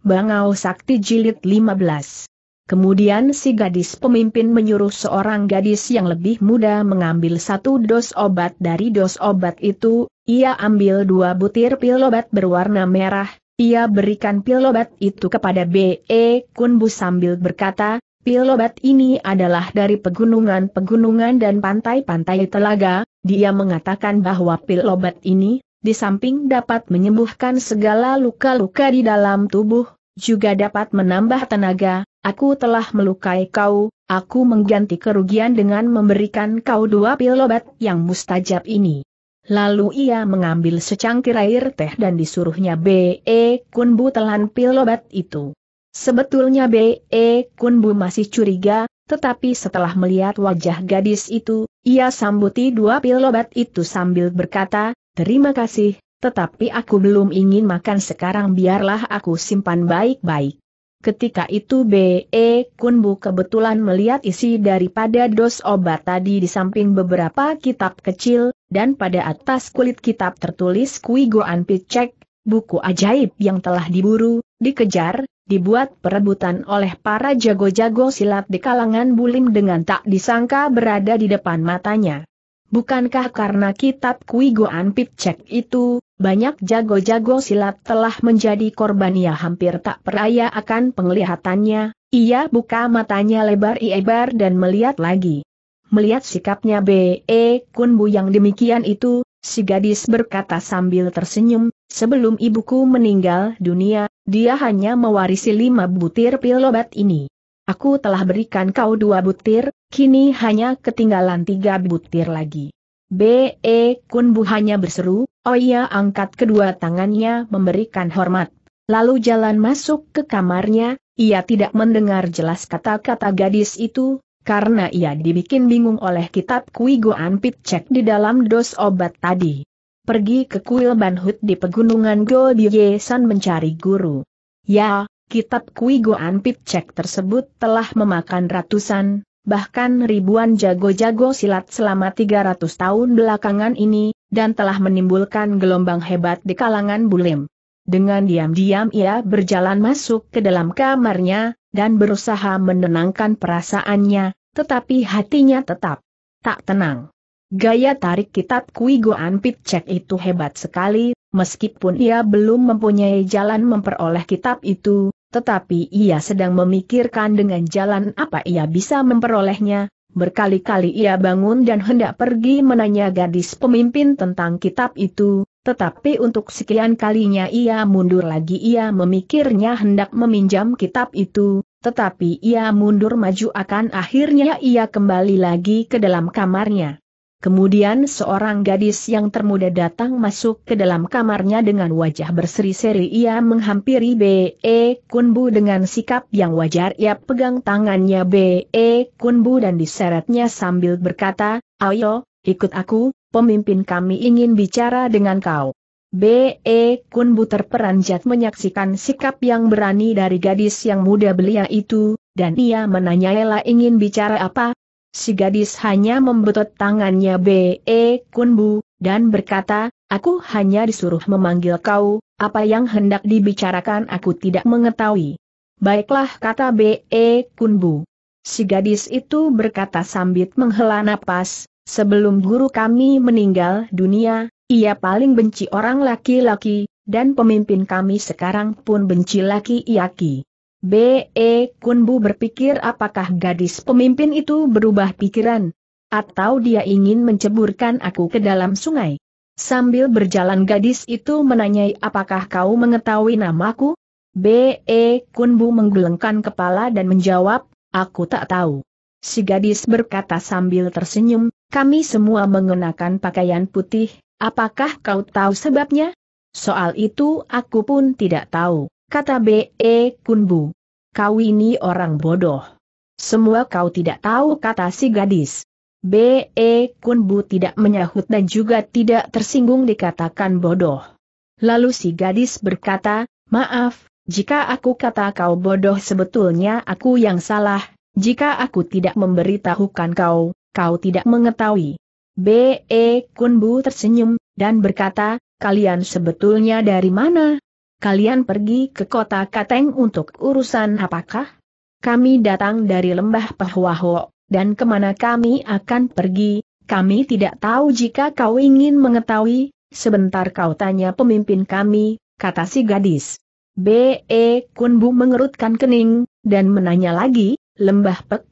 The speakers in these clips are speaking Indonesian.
Bangau Sakti Jilid 15. Kemudian si gadis pemimpin menyuruh seorang gadis yang lebih muda mengambil satu dos obat dari dos obat itu, ia ambil dua butir pil obat berwarna merah, ia berikan pil obat itu kepada B.E. Kunbu sambil berkata, pil obat ini adalah dari pegunungan-pegunungan dan pantai-pantai telaga, dia mengatakan bahwa pil obat ini di samping dapat menyembuhkan segala luka-luka di dalam tubuh, juga dapat menambah tenaga, aku telah melukai kau, aku mengganti kerugian dengan memberikan kau dua pil obat yang mustajab ini. Lalu ia mengambil secangkir air teh dan disuruhnya B.E. E, kunbu telan pil obat itu. Sebetulnya B.E. E, kunbu masih curiga, tetapi setelah melihat wajah gadis itu, ia sambuti dua pil obat itu sambil berkata, Terima kasih, tetapi aku belum ingin makan sekarang biarlah aku simpan baik-baik. Ketika itu B.E. Kunbu kebetulan melihat isi daripada dos obat tadi di samping beberapa kitab kecil, dan pada atas kulit kitab tertulis Kui Goan Picek, buku ajaib yang telah diburu, dikejar, dibuat perebutan oleh para jago-jago silat di kalangan bulim dengan tak disangka berada di depan matanya. Bukankah karena kitab Kui Goan Pipcek itu, banyak jago-jago silat telah menjadi korban ia hampir tak peraya akan penglihatannya, ia buka matanya lebar-lebar dan melihat lagi. Melihat sikapnya B.E. Kunbu yang demikian itu, si gadis berkata sambil tersenyum, sebelum ibuku meninggal dunia, dia hanya mewarisi lima butir pil obat ini. Aku telah berikan kau dua butir, kini hanya ketinggalan tiga butir lagi. B.E. Kunbu hanya berseru, oh iya angkat kedua tangannya memberikan hormat. Lalu jalan masuk ke kamarnya, ia tidak mendengar jelas kata-kata gadis itu, karena ia dibikin bingung oleh kitab Kui Goan Cek di dalam dos obat tadi. Pergi ke kuil Banhut di pegunungan Gobiye San mencari guru. Ya, kitab Kui Goan pit Cek tersebut telah memakan ratusan, bahkan ribuan jago-jago silat selama 300 tahun belakangan ini, dan telah menimbulkan gelombang hebat di kalangan bulim. Dengan diam-diam ia berjalan masuk ke dalam kamarnya, dan berusaha menenangkan perasaannya, tetapi hatinya tetap tak tenang. Gaya tarik kitab Kui Goan pit Cek itu hebat sekali, meskipun ia belum mempunyai jalan memperoleh kitab itu, tetapi ia sedang memikirkan dengan jalan apa ia bisa memperolehnya. Berkali-kali ia bangun dan hendak pergi menanya gadis pemimpin tentang kitab itu, tetapi untuk sekian kalinya ia mundur lagi ia memikirnya hendak meminjam kitab itu, tetapi ia mundur maju akan akhirnya ia kembali lagi ke dalam kamarnya. Kemudian seorang gadis yang termuda datang masuk ke dalam kamarnya dengan wajah berseri-seri ia menghampiri B.E. E Kunbu dengan sikap yang wajar ia pegang tangannya B.E. E Kunbu dan diseretnya sambil berkata, Ayo, ikut aku, pemimpin kami ingin bicara dengan kau. B.E. E Kunbu terperanjat menyaksikan sikap yang berani dari gadis yang muda belia itu, dan ia menanyailah ingin bicara apa, Si gadis hanya membetot tangannya B.E. Kunbu, dan berkata, aku hanya disuruh memanggil kau, apa yang hendak dibicarakan aku tidak mengetahui. Baiklah kata B.E. Kunbu. Si gadis itu berkata sambil menghela napas, sebelum guru kami meninggal dunia, ia paling benci orang laki-laki, dan pemimpin kami sekarang pun benci laki-laki. B.E. Kunbu berpikir apakah gadis pemimpin itu berubah pikiran? Atau dia ingin menceburkan aku ke dalam sungai? Sambil berjalan gadis itu menanyai apakah kau mengetahui namaku? B.E. Kunbu menggelengkan kepala dan menjawab, aku tak tahu. Si gadis berkata sambil tersenyum, kami semua mengenakan pakaian putih, apakah kau tahu sebabnya? Soal itu aku pun tidak tahu, kata B.E. Kunbu kau ini orang bodoh. Semua kau tidak tahu kata si gadis. B.E. Kunbu tidak menyahut dan juga tidak tersinggung dikatakan bodoh. Lalu si gadis berkata, maaf, jika aku kata kau bodoh sebetulnya aku yang salah, jika aku tidak memberitahukan kau, kau tidak mengetahui. B.E. Kunbu tersenyum, dan berkata, kalian sebetulnya dari mana? kalian pergi ke kota Kateng untuk urusan apakah? Kami datang dari lembah Pahuaho, dan kemana kami akan pergi, kami tidak tahu jika kau ingin mengetahui, sebentar kau tanya pemimpin kami, kata si gadis. B.E. Kunbu mengerutkan kening, dan menanya lagi, lembah Pek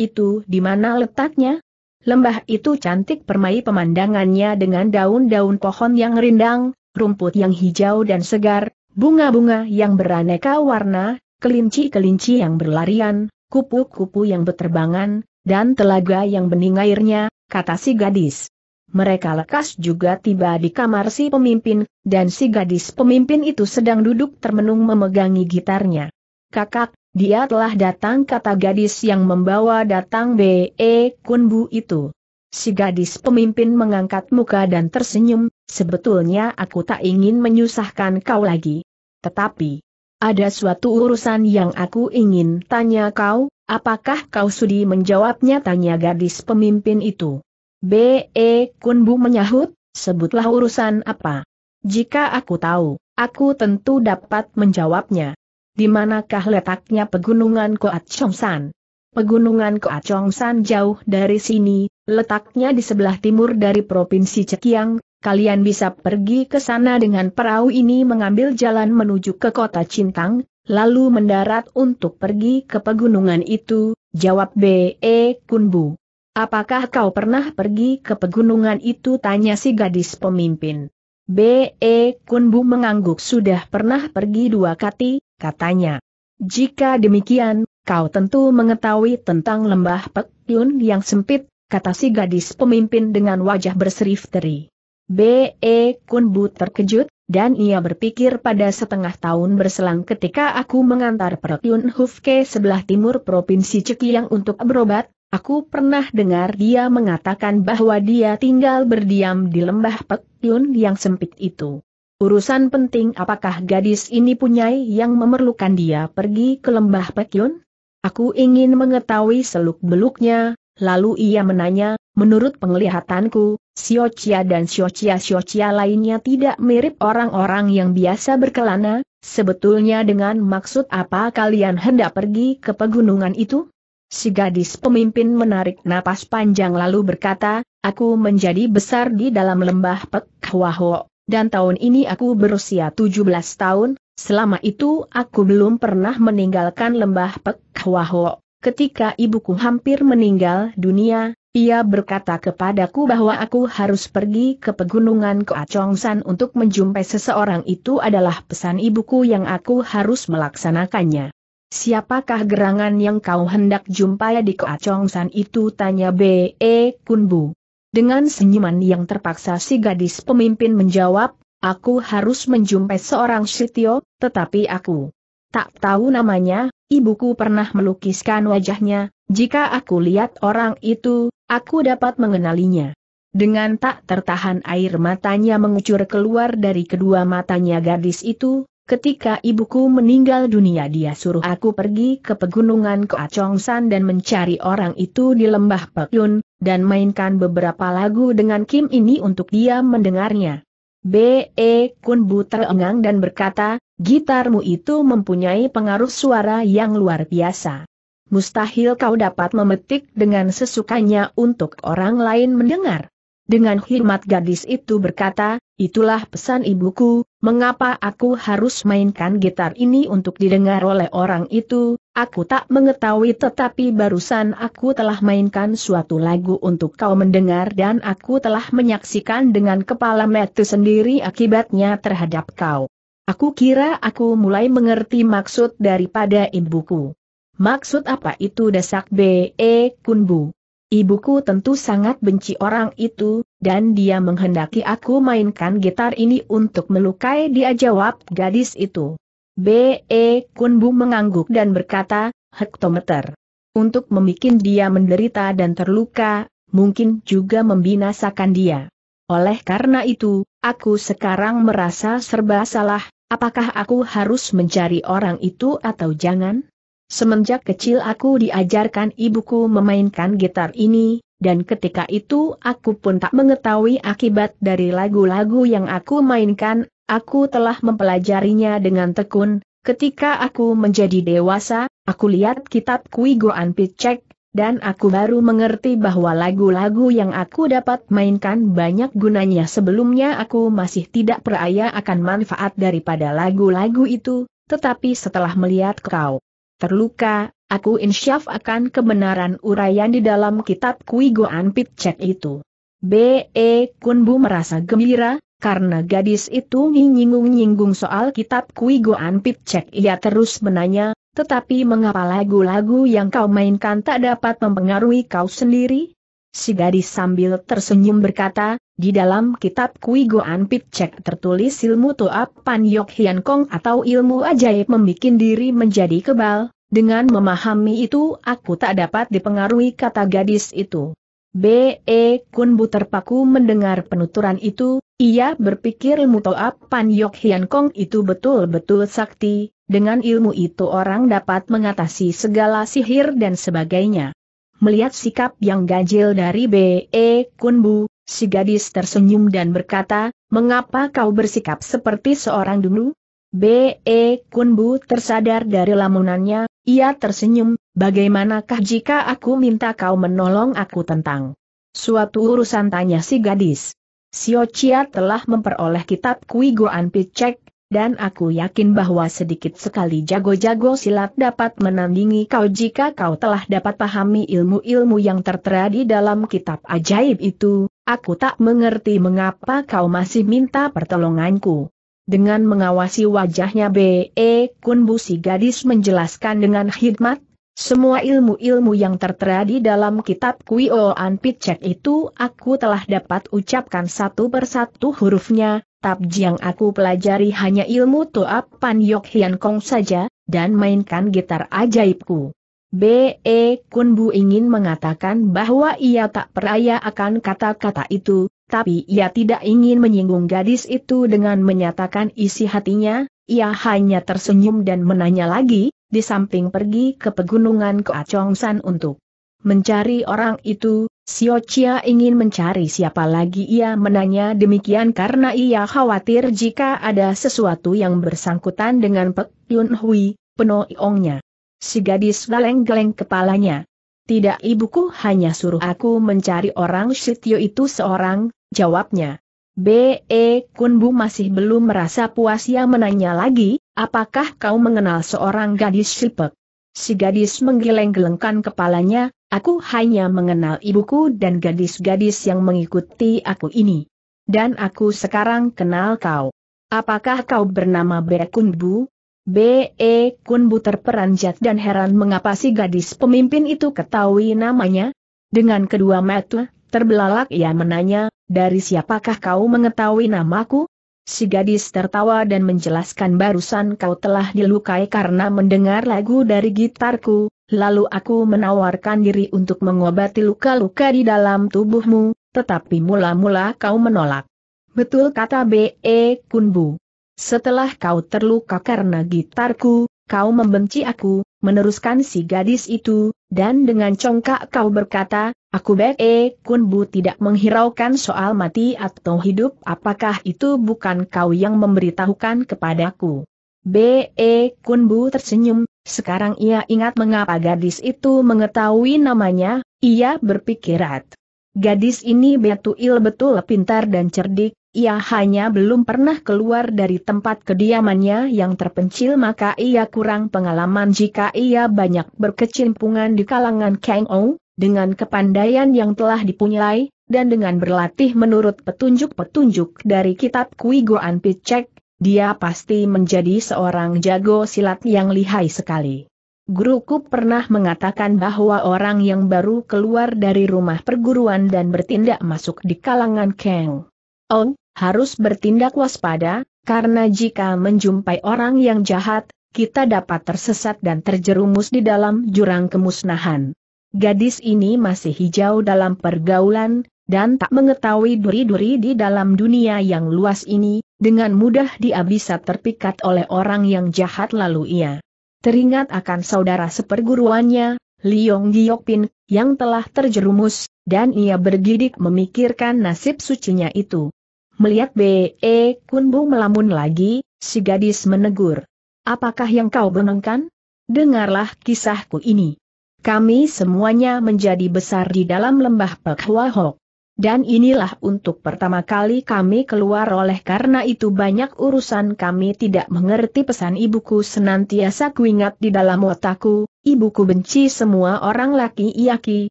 itu di mana letaknya? Lembah itu cantik permai pemandangannya dengan daun-daun pohon yang rindang, rumput yang hijau dan segar, bunga-bunga yang beraneka warna, kelinci-kelinci yang berlarian, kupu-kupu yang berterbangan, dan telaga yang bening airnya, kata si gadis. Mereka lekas juga tiba di kamar si pemimpin, dan si gadis pemimpin itu sedang duduk termenung memegangi gitarnya. Kakak, dia telah datang kata gadis yang membawa datang B.E. E Kunbu itu. Si gadis pemimpin mengangkat muka dan tersenyum, sebetulnya aku tak ingin menyusahkan kau lagi. Tetapi, ada suatu urusan yang aku ingin tanya kau, apakah kau sudi menjawabnya tanya gadis pemimpin itu. B.E. Kunbu menyahut, sebutlah urusan apa. Jika aku tahu, aku tentu dapat menjawabnya. Di manakah letaknya pegunungan Koat Chongsan? Pegunungan Koat Chongsan jauh dari sini, letaknya di sebelah timur dari Provinsi Cekiang, kalian bisa pergi ke sana dengan perahu ini mengambil jalan menuju ke kota Cintang, lalu mendarat untuk pergi ke pegunungan itu, jawab B.E. Kunbu. Apakah kau pernah pergi ke pegunungan itu tanya si gadis pemimpin. B.E. Kunbu mengangguk sudah pernah pergi dua kati, katanya. Jika demikian, kau tentu mengetahui tentang lembah Pekyun yang sempit, kata si gadis pemimpin dengan wajah berserif teri. B.E. Kunbu terkejut, dan ia berpikir pada setengah tahun berselang ketika aku mengantar Perkyun Huf ke sebelah timur Provinsi Cekiang untuk berobat, aku pernah dengar dia mengatakan bahwa dia tinggal berdiam di lembah Yun yang sempit itu. Urusan penting apakah gadis ini punya yang memerlukan dia pergi ke lembah Pekyun? Aku ingin mengetahui seluk-beluknya, lalu ia menanya, menurut penglihatanku, Siochia dan Siochia-Siochia lainnya tidak mirip orang-orang yang biasa berkelana, sebetulnya dengan maksud apa kalian hendak pergi ke pegunungan itu? Si gadis pemimpin menarik napas panjang lalu berkata, aku menjadi besar di dalam lembah Pek Hwaho, dan tahun ini aku berusia 17 tahun, selama itu aku belum pernah meninggalkan lembah Pek Hwaho. Ketika ibuku hampir meninggal dunia, ia berkata kepadaku bahwa aku harus pergi ke pegunungan Keacongsan untuk menjumpai seseorang itu adalah pesan ibuku yang aku harus melaksanakannya. Siapakah gerangan yang kau hendak jumpai di Keacongsan itu? Tanya B.E. Kunbu. Dengan senyuman yang terpaksa si gadis pemimpin menjawab, aku harus menjumpai seorang Sitio, tetapi aku tak tahu namanya, ibuku pernah melukiskan wajahnya, jika aku lihat orang itu, Aku dapat mengenalinya. Dengan tak tertahan air matanya mengucur keluar dari kedua matanya gadis itu, ketika ibuku meninggal dunia dia suruh aku pergi ke pegunungan Keacongsan dan mencari orang itu di lembah Pekyun, dan mainkan beberapa lagu dengan Kim ini untuk dia mendengarnya. B.E. Kun Bu terengang dan berkata, gitarmu itu mempunyai pengaruh suara yang luar biasa mustahil kau dapat memetik dengan sesukanya untuk orang lain mendengar. Dengan hormat gadis itu berkata, itulah pesan ibuku, mengapa aku harus mainkan gitar ini untuk didengar oleh orang itu, aku tak mengetahui tetapi barusan aku telah mainkan suatu lagu untuk kau mendengar dan aku telah menyaksikan dengan kepala metu sendiri akibatnya terhadap kau. Aku kira aku mulai mengerti maksud daripada ibuku. Maksud apa itu desak B.E. Kunbu? Ibuku tentu sangat benci orang itu, dan dia menghendaki aku mainkan gitar ini untuk melukai dia jawab gadis itu. B.E. Kunbu mengangguk dan berkata, hektometer. Untuk membuat dia menderita dan terluka, mungkin juga membinasakan dia. Oleh karena itu, aku sekarang merasa serba salah, apakah aku harus mencari orang itu atau jangan? Semenjak kecil aku diajarkan ibuku memainkan gitar ini, dan ketika itu aku pun tak mengetahui akibat dari lagu-lagu yang aku mainkan, aku telah mempelajarinya dengan tekun, ketika aku menjadi dewasa, aku lihat kitab Kui Goan Picek, dan aku baru mengerti bahwa lagu-lagu yang aku dapat mainkan banyak gunanya sebelumnya aku masih tidak peraya akan manfaat daripada lagu-lagu itu, tetapi setelah melihat kau terluka, aku insyaf akan kebenaran uraian di dalam kitab Kui Goan Cek itu. B.E. Kunbu merasa gembira, karena gadis itu nyinggung-nyinggung soal kitab Kui Goan Cek. ia terus menanya, tetapi mengapa lagu-lagu yang kau mainkan tak dapat mempengaruhi kau sendiri? Si gadis sambil tersenyum berkata, di dalam kitab Kui Goan Pitcek tertulis ilmu Toap Pan Yok Hian Kong atau ilmu ajaib membuat diri menjadi kebal, dengan memahami itu aku tak dapat dipengaruhi kata gadis itu. B.E. kun bu terpaku mendengar penuturan itu, ia berpikir ilmu Toap Pan Yok Hian Kong itu betul-betul sakti, dengan ilmu itu orang dapat mengatasi segala sihir dan sebagainya. Melihat sikap yang ganjil dari B.E. Kunbu, si gadis tersenyum dan berkata, mengapa kau bersikap seperti seorang dulu? B.E. Kunbu tersadar dari lamunannya, ia tersenyum, bagaimanakah jika aku minta kau menolong aku tentang suatu urusan tanya si gadis. Xiao telah memperoleh kitab Kui Goan Picek, dan aku yakin bahwa sedikit sekali jago-jago silat dapat menandingi kau jika kau telah dapat pahami ilmu-ilmu yang tertera di dalam kitab ajaib itu, aku tak mengerti mengapa kau masih minta pertolonganku. Dengan mengawasi wajahnya B.E. Kun Busi gadis menjelaskan dengan khidmat, semua ilmu-ilmu yang tertera di dalam kitab Kuioan Picek itu aku telah dapat ucapkan satu persatu hurufnya, Tab yang aku pelajari hanya ilmu Toap Pan Yok Hian Kong saja, dan mainkan gitar ajaibku. B.E. Kun Bu ingin mengatakan bahwa ia tak peraya akan kata-kata itu, tapi ia tidak ingin menyinggung gadis itu dengan menyatakan isi hatinya, ia hanya tersenyum dan menanya lagi, di samping pergi ke pegunungan Koacong San untuk mencari orang itu, Sio Chia ingin mencari siapa lagi ia menanya demikian karena ia khawatir jika ada sesuatu yang bersangkutan dengan Pek Yun Hui, penoiongnya. Si gadis galeng-galeng kepalanya. Tidak ibuku hanya suruh aku mencari orang Shitio itu seorang, jawabnya. B.E. Kunbu masih belum merasa puas ia menanya lagi, apakah kau mengenal seorang gadis Shipek? Si gadis menggeleng-gelengkan kepalanya, aku hanya mengenal ibuku dan gadis-gadis yang mengikuti aku ini. Dan aku sekarang kenal kau. Apakah kau bernama Bekunbu? B.E. Kunbu e terperanjat dan heran mengapa si gadis pemimpin itu ketahui namanya. Dengan kedua mata, terbelalak ia menanya, dari siapakah kau mengetahui namaku? Si gadis tertawa dan menjelaskan barusan kau telah dilukai karena mendengar lagu dari gitarku, lalu aku menawarkan diri untuk mengobati luka-luka di dalam tubuhmu, tetapi mula-mula kau menolak. Betul kata B.E. Kunbu. Setelah kau terluka karena gitarku, kau membenci aku, meneruskan si gadis itu, dan dengan congkak kau berkata, Aku Be E Kun Bu tidak menghiraukan soal mati atau hidup apakah itu bukan kau yang memberitahukan kepadaku. B. E. Kun Bu tersenyum, sekarang ia ingat mengapa gadis itu mengetahui namanya, ia berpikirat. Gadis ini betul betul pintar dan cerdik, ia hanya belum pernah keluar dari tempat kediamannya yang terpencil maka ia kurang pengalaman jika ia banyak berkecimpungan di kalangan Kang Ong, dengan kepandaian yang telah dipunyai, dan dengan berlatih menurut petunjuk-petunjuk dari kitab Kui Goan Picek, dia pasti menjadi seorang jago silat yang lihai sekali. Guruku pernah mengatakan bahwa orang yang baru keluar dari rumah perguruan dan bertindak masuk di kalangan Kang Ong, harus bertindak waspada, karena jika menjumpai orang yang jahat, kita dapat tersesat dan terjerumus di dalam jurang kemusnahan. Gadis ini masih hijau dalam pergaulan, dan tak mengetahui duri-duri di dalam dunia yang luas ini, dengan mudah dia bisa terpikat oleh orang yang jahat lalu ia. Teringat akan saudara seperguruannya, Liong Giokpin, yang telah terjerumus, dan ia bergidik memikirkan nasib sucinya itu. Melihat B.E. E Kunbu melamun lagi, si gadis menegur. Apakah yang kau benengkan? Dengarlah kisahku ini. Kami semuanya menjadi besar di dalam lembah Pekhwahok. Dan inilah untuk pertama kali kami keluar oleh karena itu banyak urusan kami tidak mengerti pesan ibuku senantiasa kuingat di dalam otakku, ibuku benci semua orang laki-laki,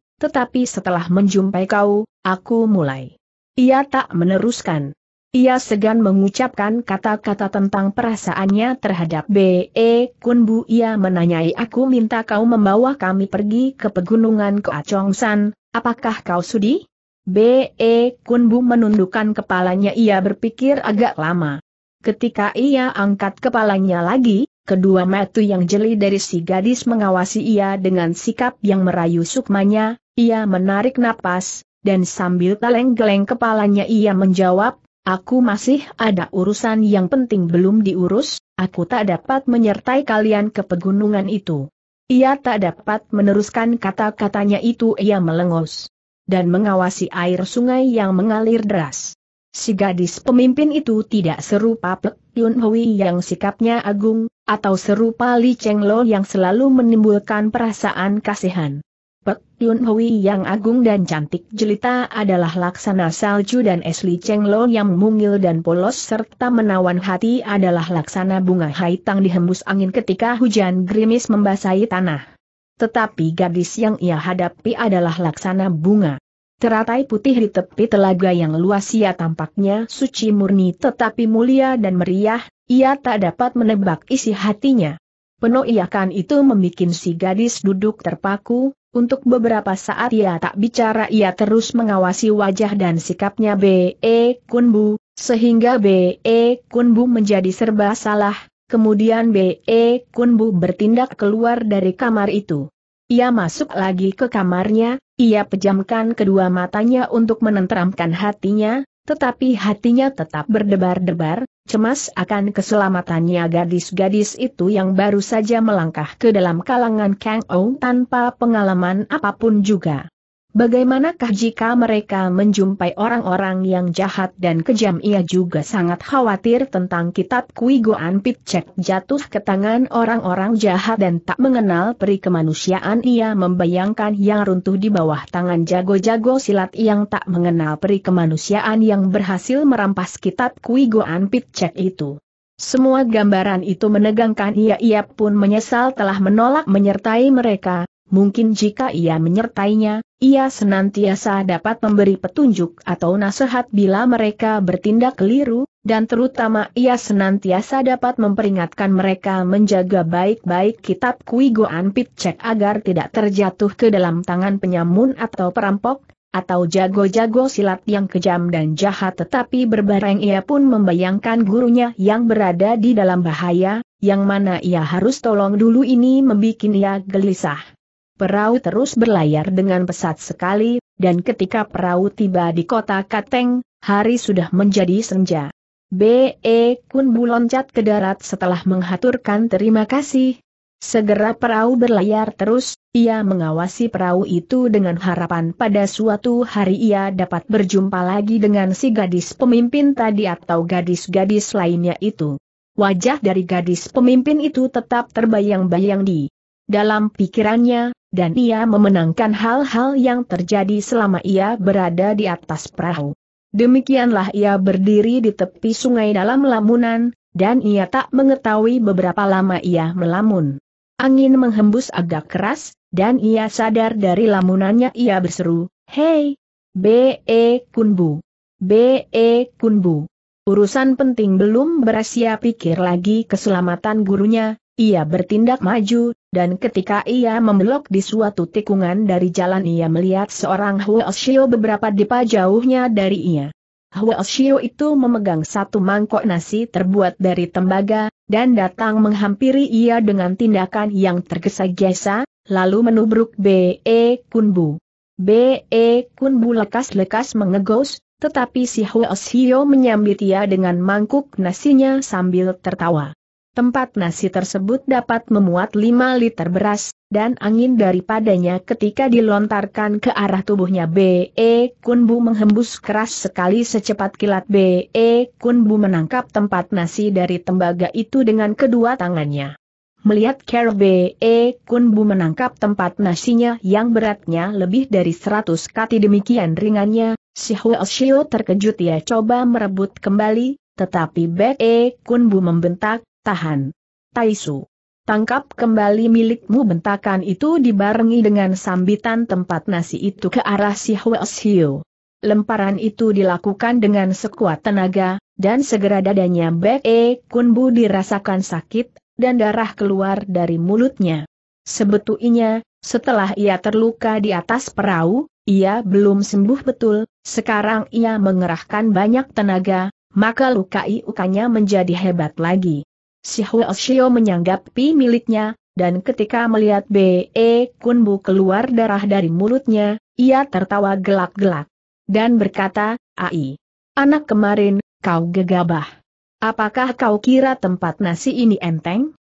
iya tetapi setelah menjumpai kau, aku mulai. Ia tak meneruskan. Ia segan mengucapkan kata-kata tentang perasaannya terhadap B.E. Kunbu. Ia menanyai aku minta kau membawa kami pergi ke pegunungan Koacongsan, apakah kau sudi? B.E. Kunbu menundukkan kepalanya ia berpikir agak lama. Ketika ia angkat kepalanya lagi, kedua metu yang jeli dari si gadis mengawasi ia dengan sikap yang merayu sukmanya, ia menarik napas, dan sambil geleng-geleng kepalanya ia menjawab, Aku masih ada urusan yang penting belum diurus, aku tak dapat menyertai kalian ke pegunungan itu. Ia tak dapat meneruskan kata-katanya itu ia melengos. Dan mengawasi air sungai yang mengalir deras. Si gadis pemimpin itu tidak serupa Pek Yun Hui yang sikapnya agung, atau serupa Li Cheng Lo yang selalu menimbulkan perasaan kasihan. Pek Yun Hui yang agung dan cantik jelita adalah laksana salju dan Esli Cheng Lo yang mungil dan polos serta menawan hati adalah laksana bunga haitang dihembus angin ketika hujan gerimis membasahi tanah. Tetapi gadis yang ia hadapi adalah laksana bunga. Teratai putih di tepi telaga yang luas ia tampaknya suci murni tetapi mulia dan meriah, ia tak dapat menebak isi hatinya. Penuh iakan itu membuat si gadis duduk terpaku, untuk beberapa saat ia tak bicara ia terus mengawasi wajah dan sikapnya B.E. E Kunbu, sehingga B.E. E Kunbu menjadi serba salah, kemudian B.E. E Kunbu bertindak keluar dari kamar itu. Ia masuk lagi ke kamarnya, ia pejamkan kedua matanya untuk menenteramkan hatinya, tetapi hatinya tetap berdebar-debar, cemas akan keselamatannya gadis-gadis itu yang baru saja melangkah ke dalam kalangan Kang Ong tanpa pengalaman apapun juga. Bagaimanakah jika mereka menjumpai orang-orang yang jahat dan kejam ia juga sangat khawatir tentang kitab Kui Goan Pitcek jatuh ke tangan orang-orang jahat dan tak mengenal peri kemanusiaan ia membayangkan yang runtuh di bawah tangan jago-jago silat yang tak mengenal peri kemanusiaan yang berhasil merampas kitab Kui Goan Pitcek itu. Semua gambaran itu menegangkan ia ia pun menyesal telah menolak menyertai mereka, mungkin jika ia menyertainya, ia senantiasa dapat memberi petunjuk atau nasihat bila mereka bertindak keliru, dan terutama ia senantiasa dapat memperingatkan mereka menjaga baik-baik kitab Kui Goan Pitcek agar tidak terjatuh ke dalam tangan penyamun atau perampok, atau jago-jago silat yang kejam dan jahat tetapi berbareng ia pun membayangkan gurunya yang berada di dalam bahaya, yang mana ia harus tolong dulu ini membuat ia gelisah. Perahu terus berlayar dengan pesat sekali, dan ketika perahu tiba di kota Kateng, hari sudah menjadi senja. B.E. Kun Bu loncat ke darat setelah menghaturkan terima kasih. Segera perahu berlayar terus, ia mengawasi perahu itu dengan harapan pada suatu hari ia dapat berjumpa lagi dengan si gadis pemimpin tadi atau gadis-gadis lainnya itu. Wajah dari gadis pemimpin itu tetap terbayang-bayang di dalam pikirannya, dan ia memenangkan hal-hal yang terjadi selama ia berada di atas perahu. Demikianlah ia berdiri di tepi sungai dalam lamunan, dan ia tak mengetahui beberapa lama ia melamun. Angin menghembus agak keras, dan ia sadar dari lamunannya ia berseru, Hei! B.E. Kunbu! B.E. Kunbu! Urusan penting belum beres ia pikir lagi keselamatan gurunya, ia bertindak maju, dan ketika ia membelok di suatu tikungan dari jalan ia melihat seorang Huoshio beberapa depa jauhnya dari ia. Huoshio itu memegang satu mangkok nasi terbuat dari tembaga, dan datang menghampiri ia dengan tindakan yang tergesa-gesa, lalu menubruk B.E. Kunbu. B.E. Kunbu lekas-lekas mengegos, tetapi si Huoshio menyambit ia dengan mangkuk nasinya sambil tertawa. Tempat nasi tersebut dapat memuat 5 liter beras, dan angin daripadanya ketika dilontarkan ke arah tubuhnya B.E. Kunbu menghembus keras sekali secepat kilat B.E. Kunbu menangkap tempat nasi dari tembaga itu dengan kedua tangannya. Melihat Care B.E. Kunbu menangkap tempat nasinya yang beratnya lebih dari 100 kati demikian ringannya, si Huo Shio terkejut ia coba merebut kembali, tetapi B.E. E. Kunbu membentak, tahan. Taisu. Tangkap kembali milikmu bentakan itu dibarengi dengan sambitan tempat nasi itu ke arah si Hwelshio. Lemparan itu dilakukan dengan sekuat tenaga, dan segera dadanya Bek E Kunbu dirasakan sakit, dan darah keluar dari mulutnya. Sebetulnya, setelah ia terluka di atas perahu, ia belum sembuh betul, sekarang ia mengerahkan banyak tenaga, maka luka iukanya menjadi hebat lagi. Si menyanggap menyanggapi miliknya, dan ketika melihat B.E. Kunbu keluar darah dari mulutnya, ia tertawa gelak-gelak. Dan berkata, Ai, anak kemarin, kau gegabah. Apakah kau kira tempat nasi ini enteng?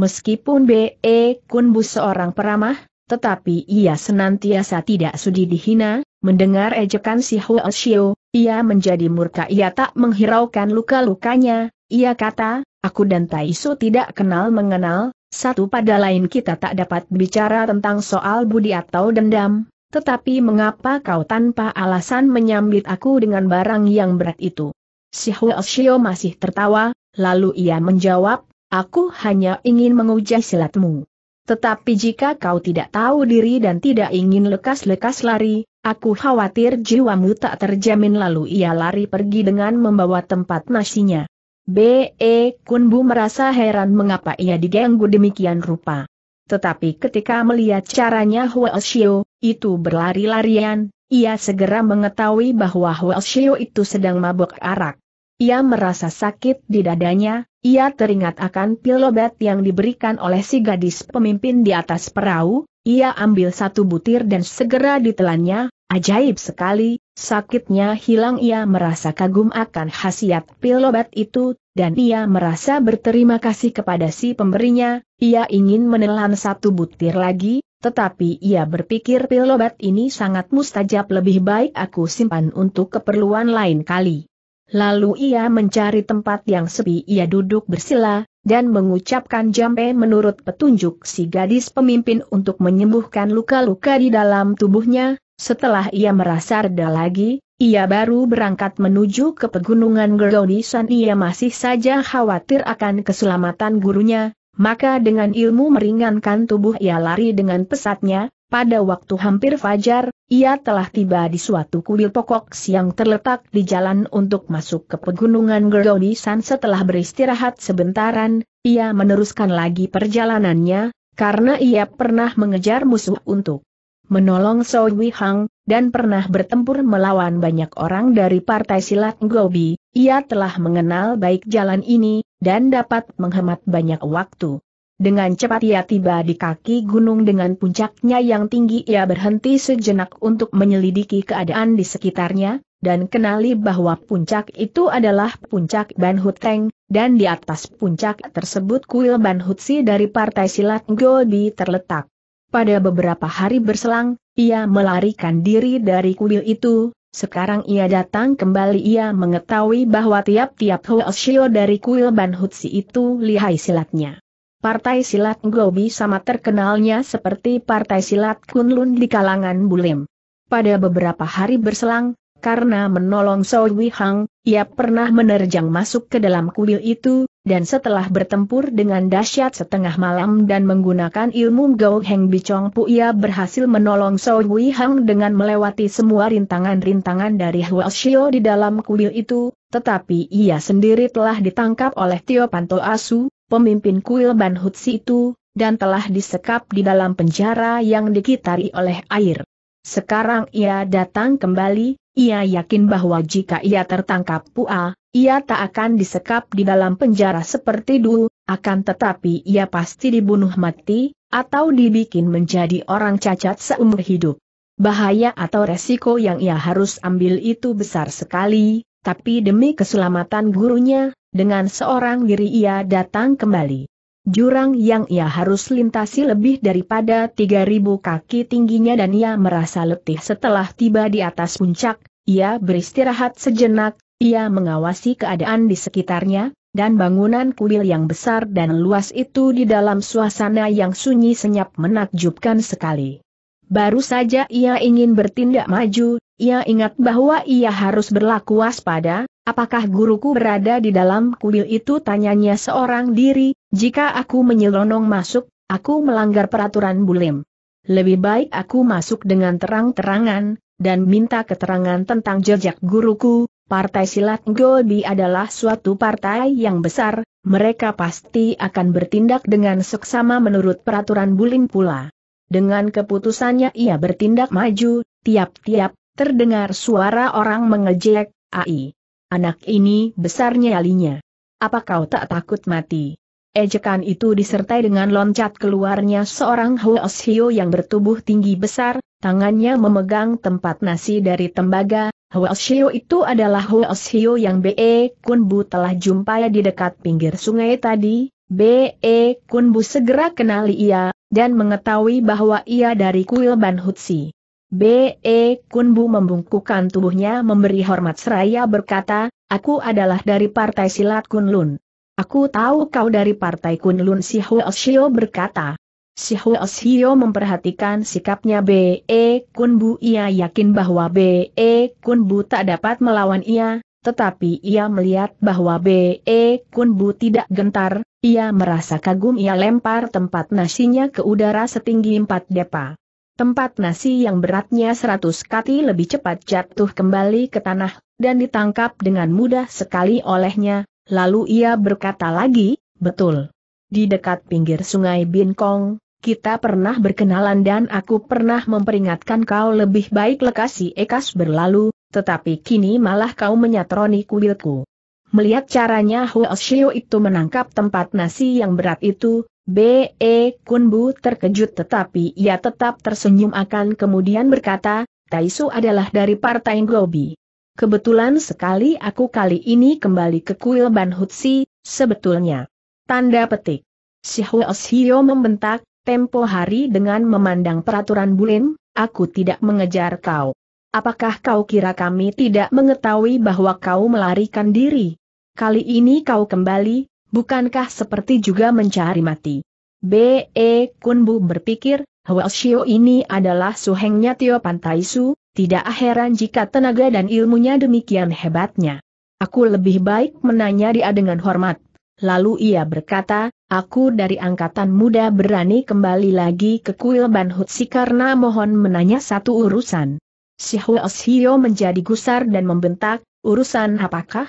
Meskipun B.E. Kunbu seorang peramah, tetapi ia senantiasa tidak sudi dihina, mendengar ejekan si Oshio, ia menjadi murka ia tak menghiraukan luka-lukanya, ia kata, aku dan Taiso tidak kenal mengenal, satu pada lain kita tak dapat bicara tentang soal budi atau dendam, tetapi mengapa kau tanpa alasan menyambit aku dengan barang yang berat itu? Si Huoshio masih tertawa, lalu ia menjawab, aku hanya ingin menguji silatmu. Tetapi jika kau tidak tahu diri dan tidak ingin lekas-lekas lari, aku khawatir jiwamu tak terjamin lalu ia lari pergi dengan membawa tempat nasinya. B.E. Kunbu merasa heran mengapa ia diganggu demikian rupa. Tetapi ketika melihat caranya Hua Huoshio, itu berlari-larian, ia segera mengetahui bahwa Hua Huoshio itu sedang mabuk arak. Ia merasa sakit di dadanya, ia teringat akan pil yang diberikan oleh si gadis pemimpin di atas perahu, ia ambil satu butir dan segera ditelannya, ajaib sekali, Sakitnya hilang ia merasa kagum akan khasiat pil obat itu, dan ia merasa berterima kasih kepada si pemberinya, ia ingin menelan satu butir lagi, tetapi ia berpikir pil obat ini sangat mustajab lebih baik aku simpan untuk keperluan lain kali. Lalu ia mencari tempat yang sepi ia duduk bersila, dan mengucapkan jampe menurut petunjuk si gadis pemimpin untuk menyembuhkan luka-luka di dalam tubuhnya, setelah ia merasa reda lagi, ia baru berangkat menuju ke pegunungan Gerodisan ia masih saja khawatir akan keselamatan gurunya, maka dengan ilmu meringankan tubuh ia lari dengan pesatnya, pada waktu hampir fajar, ia telah tiba di suatu kuil pokok yang terletak di jalan untuk masuk ke pegunungan Gerodisan setelah beristirahat sebentaran, ia meneruskan lagi perjalanannya, karena ia pernah mengejar musuh untuk menolong Soi Hang, dan pernah bertempur melawan banyak orang dari partai silat Gobi, ia telah mengenal baik jalan ini, dan dapat menghemat banyak waktu. Dengan cepat ia tiba di kaki gunung dengan puncaknya yang tinggi ia berhenti sejenak untuk menyelidiki keadaan di sekitarnya, dan kenali bahwa puncak itu adalah puncak Ban Huteng, dan di atas puncak tersebut kuil Ban Hutsi dari Partai Silat Gobi terletak. Pada beberapa hari berselang, ia melarikan diri dari kuil itu, sekarang ia datang kembali ia mengetahui bahwa tiap-tiap Hoashio dari kuil Banhutsi itu lihai silatnya. Partai silat Gobi sama terkenalnya seperti partai silat Kunlun di kalangan Bulim. Pada beberapa hari berselang, karena menolong Sowi Wihang, ia pernah menerjang masuk ke dalam kuil itu, dan setelah bertempur dengan dahsyat setengah malam dan menggunakan ilmu Gao Heng Bicong Pu ia berhasil menolong Soi Hui Hang dengan melewati semua rintangan-rintangan dari Hua Xiao di dalam kuil itu, tetapi ia sendiri telah ditangkap oleh Tio Panto Asu, pemimpin kuil Ban Hutsi itu, dan telah disekap di dalam penjara yang dikitari oleh air. Sekarang ia datang kembali, ia yakin bahwa jika ia tertangkap pua, ia tak akan disekap di dalam penjara seperti dulu, akan tetapi ia pasti dibunuh mati, atau dibikin menjadi orang cacat seumur hidup. Bahaya atau resiko yang ia harus ambil itu besar sekali, tapi demi keselamatan gurunya, dengan seorang diri ia datang kembali. Jurang yang ia harus lintasi lebih daripada 3.000 kaki tingginya dan ia merasa letih setelah tiba di atas puncak, ia beristirahat sejenak, ia mengawasi keadaan di sekitarnya, dan bangunan kuil yang besar dan luas itu di dalam suasana yang sunyi senyap menakjubkan sekali. Baru saja ia ingin bertindak maju, ia ingat bahwa ia harus berlaku waspada, apakah guruku berada di dalam kuil itu tanyanya seorang diri, jika aku menyelonong masuk, aku melanggar peraturan Bulim. Lebih baik aku masuk dengan terang-terangan, dan minta keterangan tentang jejak guruku, Partai Silat Gobi adalah suatu partai yang besar, mereka pasti akan bertindak dengan seksama menurut peraturan Bulim pula. Dengan keputusannya ia bertindak maju, tiap-tiap, terdengar suara orang mengejek, AI. Anak ini besarnya alinya. Apa kau tak takut mati? Ejekan itu disertai dengan loncat keluarnya seorang Huos Hio yang bertubuh tinggi besar, tangannya memegang tempat nasi dari tembaga, Huos Hio itu adalah Huos Hio yang B.E. Kunbu telah jumpai di dekat pinggir sungai tadi, B.E. Kunbu segera kenali ia, dan mengetahui bahwa ia dari kuil Ban Hutsi. B.E. Kunbu membungkukkan tubuhnya memberi hormat seraya berkata, aku adalah dari partai silat Kunlun. Aku tahu kau dari partai Kunlun si Huoshio berkata. Si Huoshio memperhatikan sikapnya B.E. E Kunbu ia yakin bahwa B.E. E Kunbu tak dapat melawan ia, tetapi ia melihat bahwa B.E. E Kunbu tidak gentar, ia merasa kagum ia lempar tempat nasinya ke udara setinggi empat depa. Tempat nasi yang beratnya seratus kati lebih cepat jatuh kembali ke tanah, dan ditangkap dengan mudah sekali olehnya, Lalu ia berkata lagi, betul. Di dekat pinggir sungai Bin Kong, kita pernah berkenalan dan aku pernah memperingatkan kau lebih baik lekasi ekas berlalu, tetapi kini malah kau menyatroni kuilku. Melihat caranya Huo Xiu itu menangkap tempat nasi yang berat itu, B.E. Kunbu terkejut tetapi ia tetap tersenyum akan kemudian berkata, Taisu adalah dari Partai Gobi. Kebetulan sekali aku kali ini kembali ke kuil Ban Hutsi, sebetulnya. Tanda petik. Si Hyo membentak, tempo hari dengan memandang peraturan Bulin, aku tidak mengejar kau. Apakah kau kira kami tidak mengetahui bahwa kau melarikan diri? Kali ini kau kembali, bukankah seperti juga mencari mati? B.E. Kunbu berpikir, Hwasio ini adalah suhengnya Tio Pantaisu, tidak heran jika tenaga dan ilmunya demikian hebatnya. Aku lebih baik menanya dia dengan hormat. Lalu ia berkata, aku dari angkatan muda berani kembali lagi ke kuil Banhutsi karena mohon menanya satu urusan. Si Osio menjadi gusar dan membentak, urusan apakah?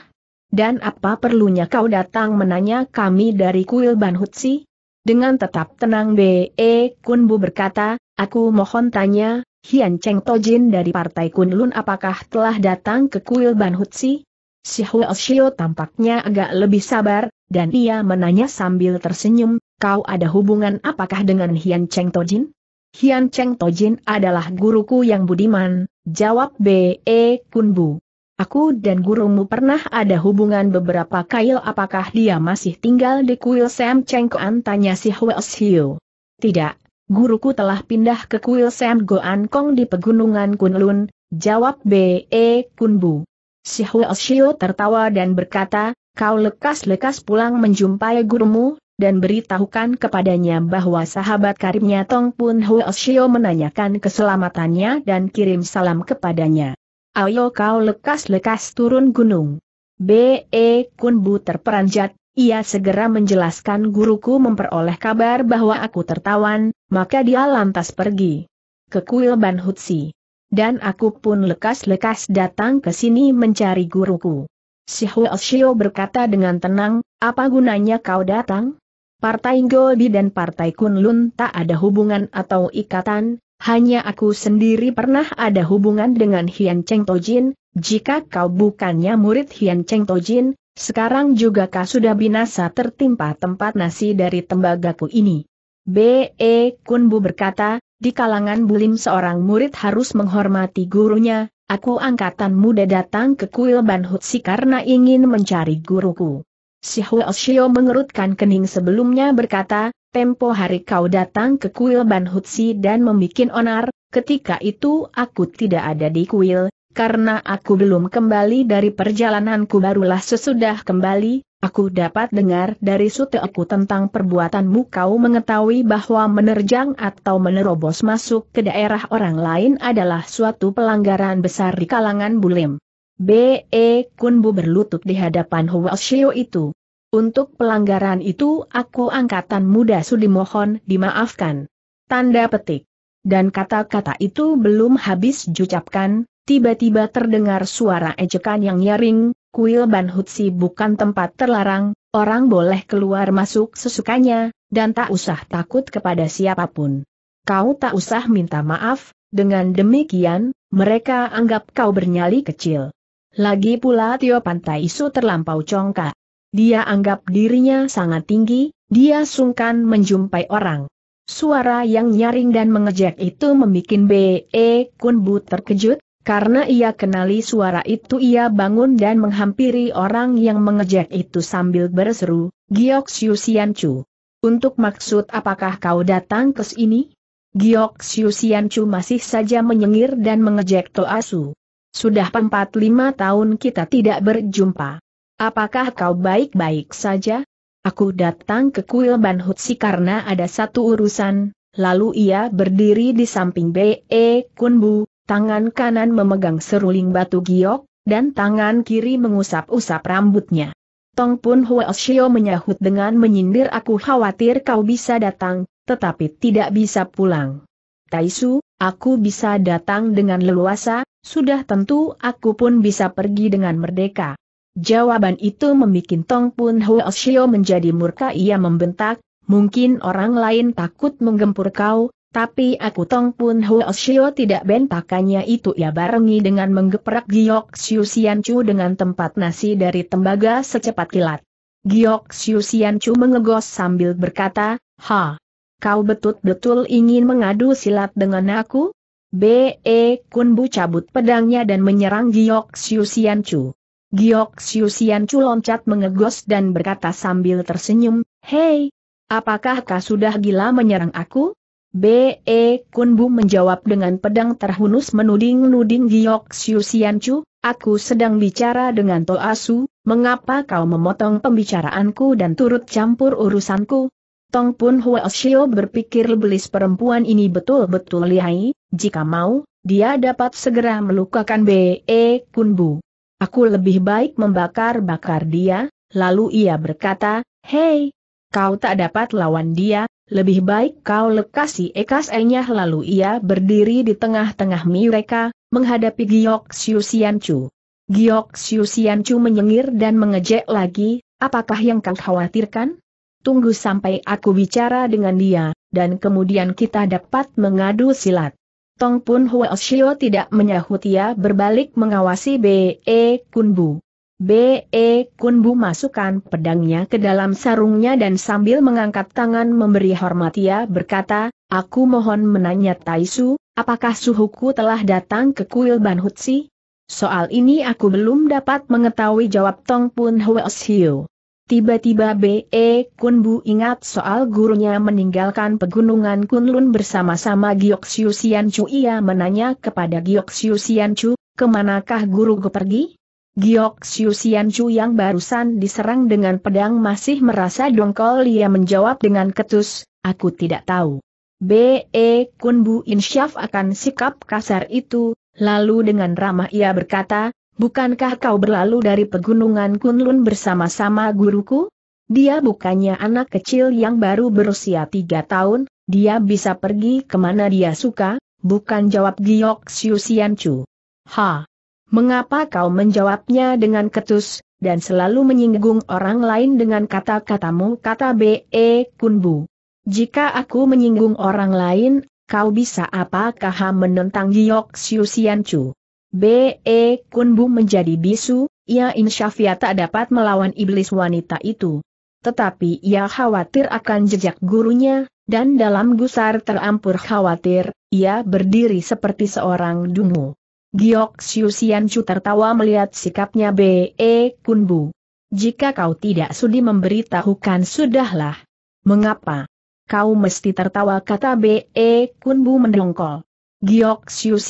Dan apa perlunya kau datang menanya kami dari kuil Banhutsi? Dengan tetap tenang B.E. Kunbu berkata, aku mohon tanya, Hian Cheng Tojin dari Partai Kunlun apakah telah datang ke kuil Ban Hutsi? Si Huo Shio tampaknya agak lebih sabar, dan ia menanya sambil tersenyum, kau ada hubungan apakah dengan Hian Cheng Tojin? Hian Cheng Tojin adalah guruku yang budiman, jawab B.E. Kunbu. Aku dan gurumu pernah ada hubungan beberapa kail apakah dia masih tinggal di kuil Sam Cheng Kuan tanya si Huo Shio. Tidak, guruku telah pindah ke kuil Sam Goan Kong di pegunungan Kunlun, jawab B.E. Kunbu. Si Shio tertawa dan berkata, kau lekas-lekas pulang menjumpai gurumu, dan beritahukan kepadanya bahwa sahabat karibnya Tong Pun Shio menanyakan keselamatannya dan kirim salam kepadanya. Ayo kau lekas-lekas turun gunung. B.E. Kunbu terperanjat, ia segera menjelaskan guruku memperoleh kabar bahwa aku tertawan, maka dia lantas pergi ke kuil Banhutsi, Dan aku pun lekas-lekas datang ke sini mencari guruku. Si Huo Shio berkata dengan tenang, apa gunanya kau datang? Partai Golbi dan Partai Kunlun tak ada hubungan atau ikatan, hanya aku sendiri pernah ada hubungan dengan Hian Cheng Tojin, jika kau bukannya murid Hian Cheng Tojin, sekarang juga kau sudah binasa tertimpa tempat nasi dari tembagaku ini. B.E. Kunbu berkata, di kalangan bulim seorang murid harus menghormati gurunya, aku angkatan muda datang ke kuil Ban Hutsi karena ingin mencari guruku. Si Huoshio mengerutkan kening sebelumnya berkata, tempo hari kau datang ke kuil Ban Hutsi dan membuat onar, ketika itu aku tidak ada di kuil, karena aku belum kembali dari perjalananku barulah sesudah kembali, Aku dapat dengar dari aku tentang perbuatanmu kau mengetahui bahwa menerjang atau menerobos masuk ke daerah orang lain adalah suatu pelanggaran besar di kalangan bulim. B.E. Kunbu berlutut di hadapan Hua Shio itu. Untuk pelanggaran itu aku angkatan muda sudi mohon dimaafkan. Tanda petik. Dan kata-kata itu belum habis diucapkan, tiba-tiba terdengar suara ejekan yang nyaring, kuil Banhutsi bukan tempat terlarang, orang boleh keluar masuk sesukanya, dan tak usah takut kepada siapapun. Kau tak usah minta maaf, dengan demikian, mereka anggap kau bernyali kecil. Lagi pula Tio Pantai Isu terlampau congkak. Dia anggap dirinya sangat tinggi, dia sungkan menjumpai orang. Suara yang nyaring dan mengejek itu membuat B.E. Kunbu terkejut, karena ia kenali suara itu ia bangun dan menghampiri orang yang mengejek itu sambil berseru, Giok Siu Sian Chu. Untuk maksud apakah kau datang ke sini? Giok Siu Sian Chu masih saja menyengir dan mengejek Toasu. Sudah 45 tahun kita tidak berjumpa. Apakah kau baik-baik saja? Aku datang ke kuil Ban Hutsi karena ada satu urusan, lalu ia berdiri di samping B.E. Kunbu, tangan kanan memegang seruling batu giok, dan tangan kiri mengusap-usap rambutnya. Tong Pun Shio menyahut dengan menyindir aku khawatir kau bisa datang, tetapi tidak bisa pulang. Taisu, aku bisa datang dengan leluasa, sudah tentu aku pun bisa pergi dengan merdeka. Jawaban itu membuat Tong Pun Shio menjadi murka ia membentak, mungkin orang lain takut menggempur kau, tapi aku Tong Pun Huo Shio tidak bentakannya itu ya barengi dengan menggeprak Giok Xiu Xian Chu dengan tempat nasi dari tembaga secepat kilat. Giok Xiu Xian Chu mengegos sambil berkata, Ha! Kau betul-betul ingin mengadu silat dengan aku? B.E. Kun Bu cabut pedangnya dan menyerang Giok Xiu Xian Chu. Giok Xiu Xian Chu loncat mengegos dan berkata sambil tersenyum, Hei! Apakah kau sudah gila menyerang aku? B.E. Kunbu menjawab dengan pedang terhunus menuding-nuding Giok Xiu Chu, aku sedang bicara dengan Toasu, mengapa kau memotong pembicaraanku dan turut campur urusanku? Tong Pun Xiao berpikir belis perempuan ini betul-betul lihai, jika mau, dia dapat segera melukakan B.E. Kunbu. Aku lebih baik membakar-bakar dia, lalu ia berkata, Hei, kau tak dapat lawan dia, lebih baik kau lekasi ekas enyah lalu ia berdiri di tengah-tengah mereka, menghadapi Giok Siu Sian Chu. Giok Siu Sian Chu menyengir dan mengejek lagi, apakah yang kau khawatirkan? Tunggu sampai aku bicara dengan dia, dan kemudian kita dapat mengadu silat. Tong Pun Huo Osio tidak menyahut ia berbalik mengawasi B.E. Kunbu. B.E. Kunbu masukkan pedangnya ke dalam sarungnya dan sambil mengangkat tangan memberi hormat ia berkata, Aku mohon menanya Taisu, apakah suhuku telah datang ke kuil Banhutsi? Soal ini aku belum dapat mengetahui jawab Tong Pun Hweos Hiu. Tiba-tiba B.E. Kunbu ingat soal gurunya meninggalkan pegunungan Kunlun bersama-sama Giok Siu Sian Chu. Ia menanya kepada Giok Siu Sian Chu, kemanakah guruku pergi? Giok Xiu Chu yang barusan diserang dengan pedang masih merasa dongkol ia menjawab dengan ketus, aku tidak tahu. B.E. Kun Bu Insyaf akan sikap kasar itu, lalu dengan ramah ia berkata, bukankah kau berlalu dari pegunungan Kunlun bersama-sama guruku? Dia bukannya anak kecil yang baru berusia tiga tahun, dia bisa pergi kemana dia suka, bukan jawab Giok Xiu Chu. Ha! Mengapa kau menjawabnya dengan ketus, dan selalu menyinggung orang lain dengan kata-katamu kata B.E. Kunbu? Jika aku menyinggung orang lain, kau bisa apakah menentang Giyok Siu Sian Chu? B.E. Kunbu menjadi bisu, ia insyafia tak dapat melawan iblis wanita itu. Tetapi ia khawatir akan jejak gurunya, dan dalam gusar terampur khawatir, ia berdiri seperti seorang dungu. Giok Xiu tertawa melihat sikapnya B.E. Kunbu. Jika kau tidak sudi memberitahukan sudahlah. Mengapa? Kau mesti tertawa kata B.E. Kunbu mendongkol. Giok Xiu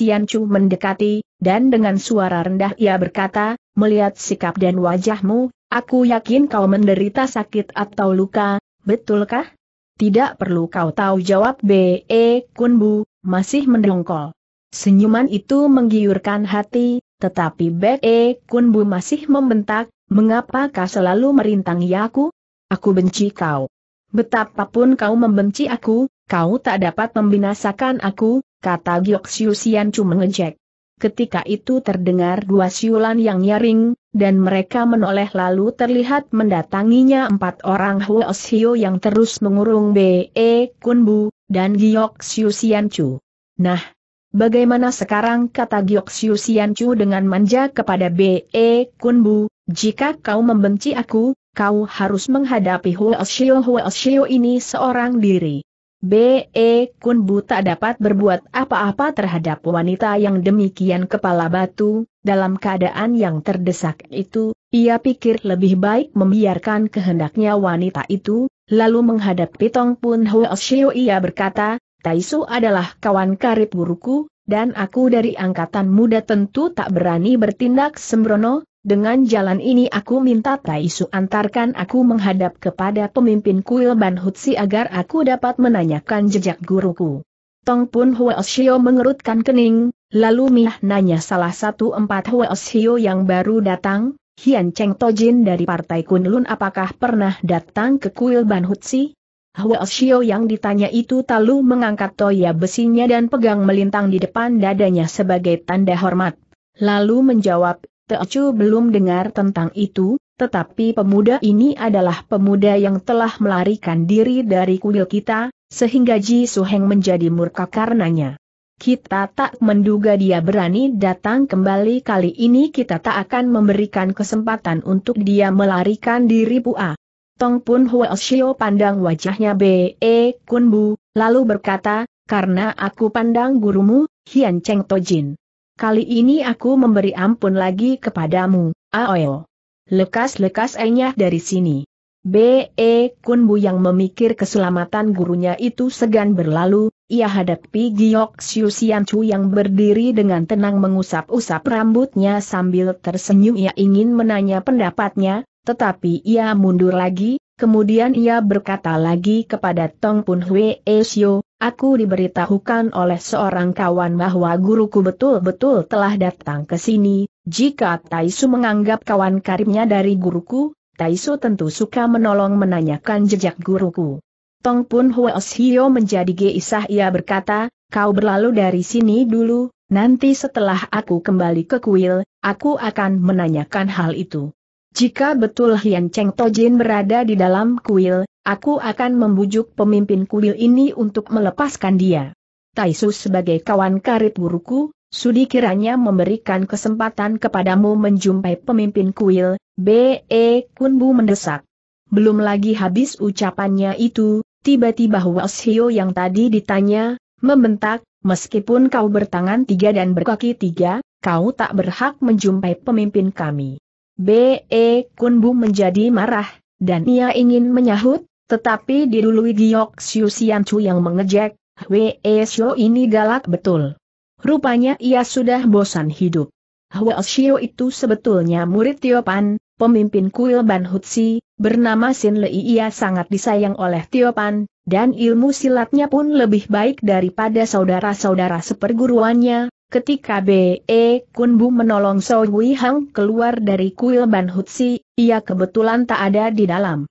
mendekati, dan dengan suara rendah ia berkata, melihat sikap dan wajahmu, aku yakin kau menderita sakit atau luka, betulkah? Tidak perlu kau tahu jawab B.E. Kunbu, masih mendongkol. Senyuman itu menggiurkan hati, tetapi Be Kunbu masih membentak, mengapa kau selalu merintangi aku? Aku benci kau. Betapapun kau membenci aku, kau tak dapat membinasakan aku, kata Giok Siu Sian Chu mengejek. Ketika itu terdengar dua siulan yang nyaring, dan mereka menoleh lalu terlihat mendatanginya empat orang Huo Sio yang terus mengurung B.E. Kun dan Giok Siu Sian Chu. Nah, Bagaimana sekarang kata Giok Chu dengan manja kepada B.E. Kunbu, jika kau membenci aku, kau harus menghadapi Huo Xiu Huo Xiu ini seorang diri. B.E. Kunbu tak dapat berbuat apa-apa terhadap wanita yang demikian kepala batu, dalam keadaan yang terdesak itu, ia pikir lebih baik membiarkan kehendaknya wanita itu, lalu menghadap Pitong Pun Huo Xiu ia berkata, Taisu adalah kawan karib guruku, dan aku dari angkatan muda tentu tak berani bertindak sembrono, dengan jalan ini aku minta Taisu antarkan aku menghadap kepada pemimpin kuil Ban Hutsi agar aku dapat menanyakan jejak guruku. Tong Pun Huoshio mengerutkan kening, lalu Miah nanya salah satu empat Huoshio yang baru datang, Hian Cheng Tojin dari Partai Kunlun apakah pernah datang ke kuil Ban Hutsi? Hwa Xiao yang ditanya itu Talu mengangkat toya besinya dan pegang melintang di depan dadanya sebagai tanda hormat. Lalu menjawab, Teochu belum dengar tentang itu, tetapi pemuda ini adalah pemuda yang telah melarikan diri dari kuil kita, sehingga Ji Suheng menjadi murka karenanya. Kita tak menduga dia berani datang kembali kali ini kita tak akan memberikan kesempatan untuk dia melarikan diri pua. Tong Pun Huo Shio pandang wajahnya B.E. E Kunbu, lalu berkata, karena aku pandang gurumu, Hian Cheng Tojin. Kali ini aku memberi ampun lagi kepadamu, Aoyo. Lekas-lekas enyah dari sini. B.E. E Kunbu yang memikir keselamatan gurunya itu segan berlalu, ia hadapi Giok Xiuxian Chu yang berdiri dengan tenang mengusap-usap rambutnya sambil tersenyum ia ingin menanya pendapatnya, tetapi ia mundur lagi, kemudian ia berkata lagi kepada Tong Pun Hwe Esyo, eh, aku diberitahukan oleh seorang kawan bahwa guruku betul-betul telah datang ke sini, jika Taisu menganggap kawan karibnya dari guruku, Taisu tentu suka menolong menanyakan jejak guruku. Tong Pun Huo Hio menjadi geisah ia berkata, kau berlalu dari sini dulu, nanti setelah aku kembali ke kuil, aku akan menanyakan hal itu. Jika betul Hian Cheng Tojin berada di dalam kuil, aku akan membujuk pemimpin kuil ini untuk melepaskan dia. Taisu sebagai kawan karib buruku, sudi kiranya memberikan kesempatan kepadamu menjumpai pemimpin kuil, B.E. E Kunbu mendesak. Belum lagi habis ucapannya itu, Tiba-tiba Huas Hio yang tadi ditanya, membentak, meskipun kau bertangan tiga dan berkaki tiga, kau tak berhak menjumpai pemimpin kami. B.E. Kunbu menjadi marah, dan ia ingin menyahut, tetapi didului Giok Xiu Chu yang mengejek, Hwe Xiu ini galak betul. Rupanya ia sudah bosan hidup. Hwe Xiu itu sebetulnya murid Tiopan, pemimpin kuil Ban Hutsi, bernama Sin Lei ia sangat disayang oleh Tiopan, dan ilmu silatnya pun lebih baik daripada saudara-saudara seperguruannya. Ketika B.E. E Kunbu menolong Soi Hang keluar dari kuil Ban Hutsi, ia kebetulan tak ada di dalam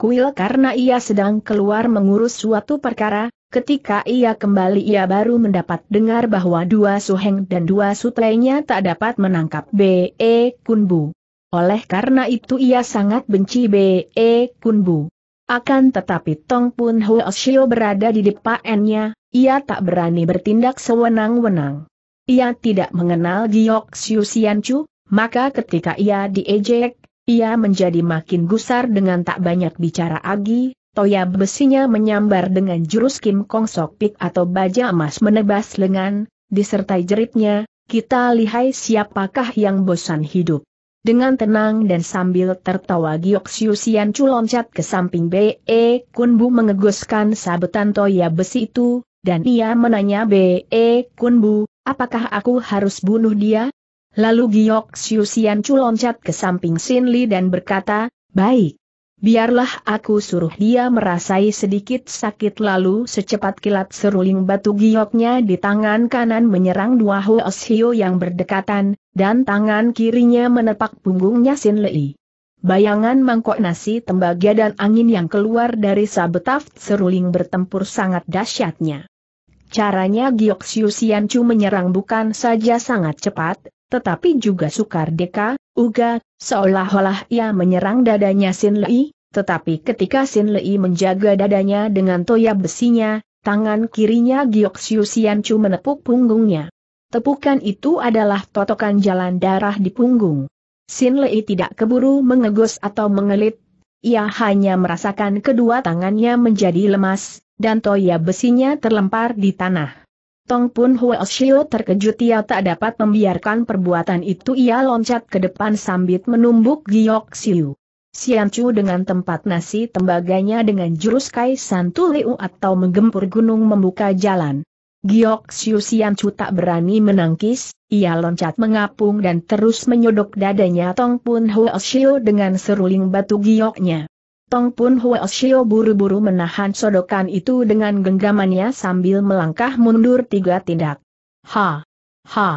kuil karena ia sedang keluar mengurus suatu perkara, Ketika ia kembali ia baru mendapat dengar bahwa dua suheng dan dua sutlainya tak dapat menangkap B.E. E Kunbu. Oleh karena itu ia sangat benci B.E. Kunbu. Akan tetapi Tong Pun Hoesio berada di depannya, ia tak berani bertindak sewenang-wenang. Ia tidak mengenal Giok Siu Chu, maka ketika ia diejek, ia menjadi makin gusar dengan tak banyak bicara agi, toya besinya menyambar dengan jurus Kim Kong Sok Pik atau baja emas menebas lengan, disertai jeritnya, kita lihai siapakah yang bosan hidup. Dengan tenang dan sambil tertawa Giok Siusian loncat ke samping B.E. E, Kunbu mengeguskan sabetan toya besi itu, dan ia menanya B.E. E, Kunbu, apakah aku harus bunuh dia? Lalu Giok Siusian loncat ke samping Sin Li dan berkata, baik. Biarlah aku suruh dia merasai sedikit sakit lalu secepat kilat seruling batu gioknya di tangan kanan menyerang dua Hoos yang berdekatan, dan tangan kirinya menepak punggungnya Sin Lei. Bayangan mangkok nasi tembaga dan angin yang keluar dari sabetaf seruling bertempur sangat dahsyatnya. Caranya Giok Siu Sian Chu menyerang bukan saja sangat cepat, tetapi juga sukar deka, Uga, seolah-olah ia menyerang dadanya Sin Lei, tetapi ketika Sin Lei menjaga dadanya dengan toya besinya, tangan kirinya Giok Siu menepuk punggungnya. Tepukan itu adalah totokan jalan darah di punggung. Sin Lei tidak keburu mengegos atau mengelit, ia hanya merasakan kedua tangannya menjadi lemas, dan toya besinya terlempar di tanah. Tong Pun Huo Shio terkejut ia tak dapat membiarkan perbuatan itu ia loncat ke depan sambil menumbuk Giok Siu. Sian Chu dengan tempat nasi tembaganya dengan jurus Tu Liu atau menggempur gunung membuka jalan. Giok Siu Sian Chu tak berani menangkis, ia loncat mengapung dan terus menyodok dadanya Tong Pun Huo Shio dengan seruling batu gioknya. Tong Pun Huo Xiao buru-buru menahan sodokan itu dengan genggamannya sambil melangkah mundur tiga tindak. Ha! Ha!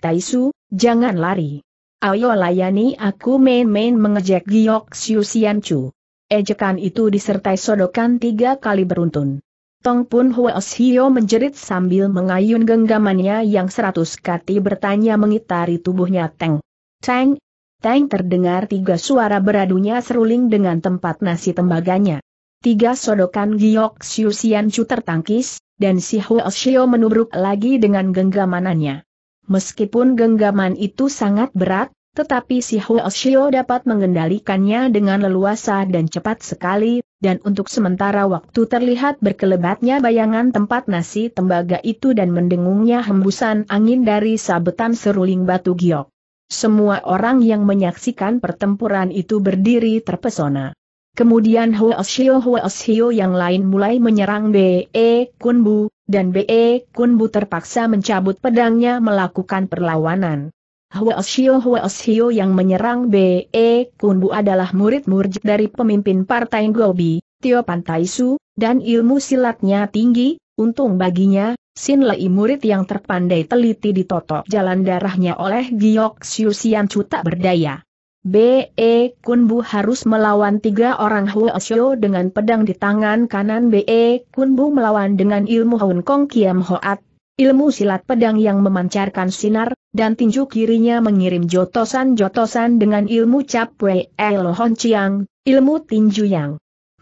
Taisu, jangan lari. Ayo layani aku main-main mengejek Giok Siu Sian Chu. Ejekan itu disertai sodokan tiga kali beruntun. Tong Pun Huo Xiao menjerit sambil mengayun genggamannya yang seratus kati bertanya mengitari tubuhnya Teng. Teng, Teng terdengar tiga suara beradunya seruling dengan tempat nasi tembaganya. Tiga sodokan Giok Xiu Chu tertangkis, dan si Huo Xiu menubruk lagi dengan genggamanannya. Meskipun genggaman itu sangat berat, tetapi si Huo Xiu dapat mengendalikannya dengan leluasa dan cepat sekali, dan untuk sementara waktu terlihat berkelebatnya bayangan tempat nasi tembaga itu dan mendengungnya hembusan angin dari sabetan seruling batu giok. Semua orang yang menyaksikan pertempuran itu berdiri terpesona. Kemudian Hoashio Hoashio yang lain mulai menyerang B.E. Kunbu, dan B.E. Kunbu terpaksa mencabut pedangnya melakukan perlawanan. Huashio Huashio yang menyerang B.E. Kunbu adalah murid murid dari pemimpin partai Gobi, Tio Pantaisu, dan ilmu silatnya tinggi, untung baginya, Sin Lei murid yang terpandai teliti ditotok jalan darahnya oleh Giok Xiu Sian Chu tak berdaya. B.E. Kun Bu harus melawan tiga orang Huo Xiu dengan pedang di tangan kanan B.E. Kun Bu melawan dengan ilmu Hun Kong Kiam Hoat, ilmu silat pedang yang memancarkan sinar, dan tinju kirinya mengirim jotosan-jotosan dengan ilmu Cap Wei El Hon Chiang, ilmu tinju yang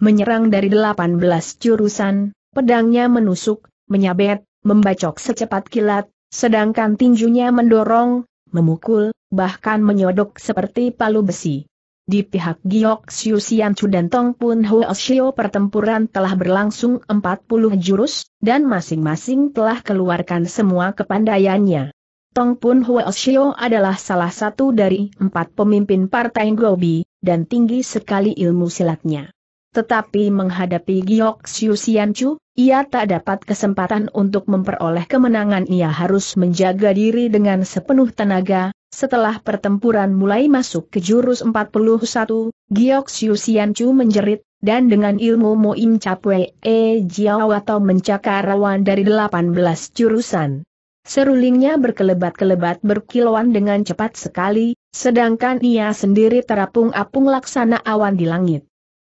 menyerang dari 18 jurusan, pedangnya menusuk, menyabet, membacok secepat kilat, sedangkan tinjunya mendorong, memukul, bahkan menyodok seperti palu besi. Di pihak Giok Xiu Xian Chu dan Tong Pun Huo Xiu pertempuran telah berlangsung 40 jurus, dan masing-masing telah keluarkan semua kepandaiannya. Tong Pun Huo Xiu adalah salah satu dari empat pemimpin partai Gobi, dan tinggi sekali ilmu silatnya. Tetapi menghadapi Giok Xiu Chu, ia tak dapat kesempatan untuk memperoleh kemenangan ia harus menjaga diri dengan sepenuh tenaga, setelah pertempuran mulai masuk ke jurus 41, Giok Xiu Chu menjerit, dan dengan ilmu Moim Capwe E Jiao atau mencakar rawan dari 18 jurusan. Serulingnya berkelebat-kelebat berkilauan dengan cepat sekali, sedangkan ia sendiri terapung-apung laksana awan di langit.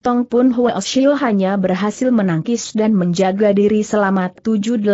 Tong Pun Huo Shio hanya berhasil menangkis dan menjaga diri selama 7-8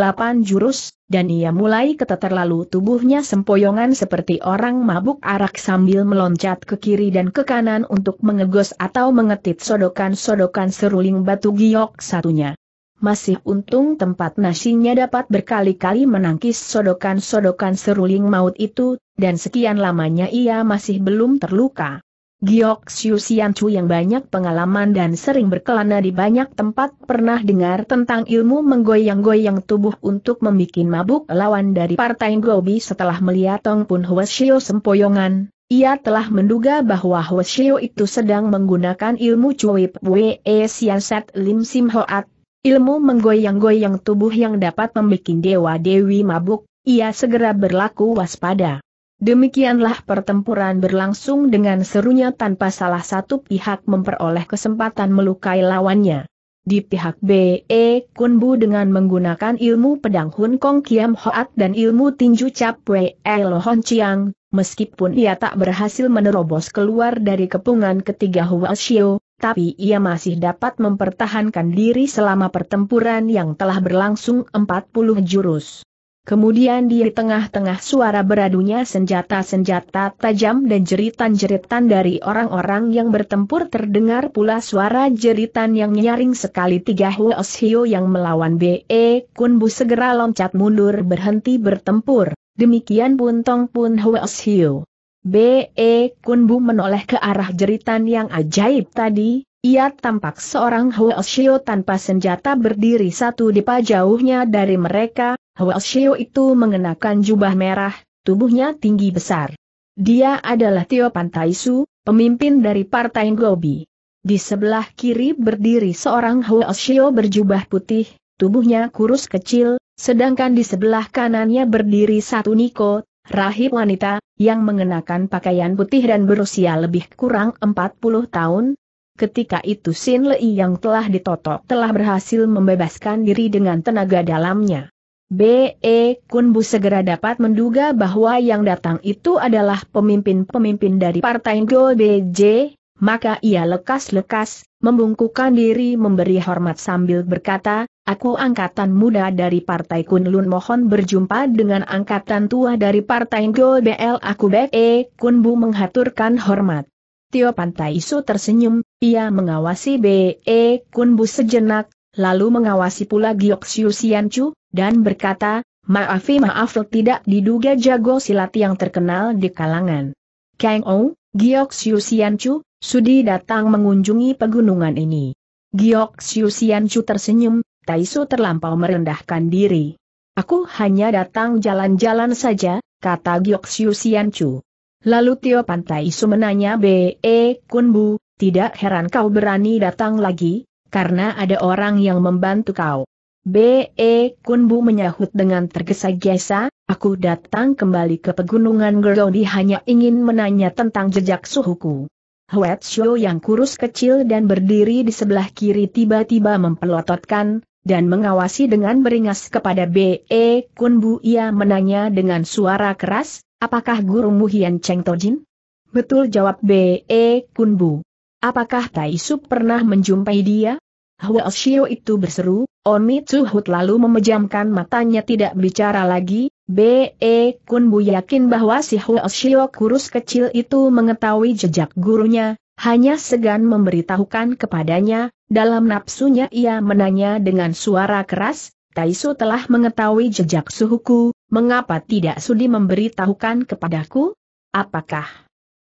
jurus, dan ia mulai keteter lalu tubuhnya sempoyongan seperti orang mabuk arak sambil meloncat ke kiri dan ke kanan untuk mengegos atau mengetit sodokan-sodokan seruling batu giok satunya. Masih untung tempat nasinya dapat berkali-kali menangkis sodokan-sodokan seruling maut itu, dan sekian lamanya ia masih belum terluka. Giok Xiu Chu yang banyak pengalaman dan sering berkelana di banyak tempat pernah dengar tentang ilmu menggoyang-goyang tubuh untuk membuat mabuk lawan dari partai Gobi setelah melihat Tong Pun Hwasio sempoyongan. Ia telah menduga bahwa Hwasio itu sedang menggunakan ilmu Cui Pwe Siasat Lim Sim Hoat, ilmu menggoyang-goyang tubuh yang dapat membuat dewa-dewi mabuk, ia segera berlaku waspada. Demikianlah pertempuran berlangsung dengan serunya tanpa salah satu pihak memperoleh kesempatan melukai lawannya. Di pihak B.E. Kunbu dengan menggunakan ilmu pedang Hun Kong Kiam Hoat dan ilmu tinju Cap Wei e Lo Hon Chiang, meskipun ia tak berhasil menerobos keluar dari kepungan ketiga Hua Xiu, tapi ia masih dapat mempertahankan diri selama pertempuran yang telah berlangsung 40 jurus. Kemudian di tengah-tengah suara beradunya senjata-senjata tajam dan jeritan-jeritan dari orang-orang yang bertempur terdengar pula suara jeritan yang nyaring sekali tiga Huos Hio yang melawan B.E. Kunbu segera loncat mundur berhenti bertempur, demikian pun Tong Pun Huos Hio. B.E. Kunbu menoleh ke arah jeritan yang ajaib tadi, ia tampak seorang Huo tanpa senjata berdiri satu depa jauhnya dari mereka, Hwa Xiao itu mengenakan jubah merah, tubuhnya tinggi besar. Dia adalah Tio Pantaisu, pemimpin dari Partai Gobi. Di sebelah kiri berdiri seorang Hwa Xiao berjubah putih, tubuhnya kurus kecil, sedangkan di sebelah kanannya berdiri satu Niko, rahib wanita, yang mengenakan pakaian putih dan berusia lebih kurang 40 tahun. Ketika itu Sin Lei yang telah ditotok telah berhasil membebaskan diri dengan tenaga dalamnya. B.E. Kunbu segera dapat menduga bahwa yang datang itu adalah pemimpin-pemimpin dari Partai Go BJ, maka ia lekas-lekas, membungkukan diri memberi hormat sambil berkata, Aku angkatan muda dari Partai Kunlun mohon berjumpa dengan angkatan tua dari Partai Go BL aku B.E. Kunbu menghaturkan hormat. Tio Pantai Isu tersenyum, ia mengawasi B.E. Kunbu sejenak, lalu mengawasi pula Giok Siu dan berkata, Maafi maaf tidak diduga jago silat yang terkenal di kalangan. Kang Ou, Giok Xiu Chu, Sudi datang mengunjungi pegunungan ini. Giok Xiu Chu tersenyum, Taisu terlampau merendahkan diri. Aku hanya datang jalan-jalan saja, kata Giok Xiu Chu. Lalu Tio Pantai Su menanya B.E. E, Kunbu, tidak heran kau berani datang lagi, karena ada orang yang membantu kau. B.E. Kunbu menyahut dengan tergesa-gesa, aku datang kembali ke pegunungan Gerodi hanya ingin menanya tentang jejak suhuku. Huet Shou yang kurus kecil dan berdiri di sebelah kiri tiba-tiba mempelototkan, dan mengawasi dengan beringas kepada B.E. Kunbu ia menanya dengan suara keras, apakah gurumu Hian Cheng Tojin? Betul jawab B.E. Kunbu. Apakah Tai Su pernah menjumpai dia? Hua Xiao itu berseru, Oni Tsuhut lalu memejamkan matanya tidak bicara lagi, B.E. Kun Bu yakin bahwa si Hua Xiao kurus kecil itu mengetahui jejak gurunya, hanya segan memberitahukan kepadanya, dalam nafsunya ia menanya dengan suara keras, Taisu telah mengetahui jejak suhuku, mengapa tidak sudi memberitahukan kepadaku? Apakah?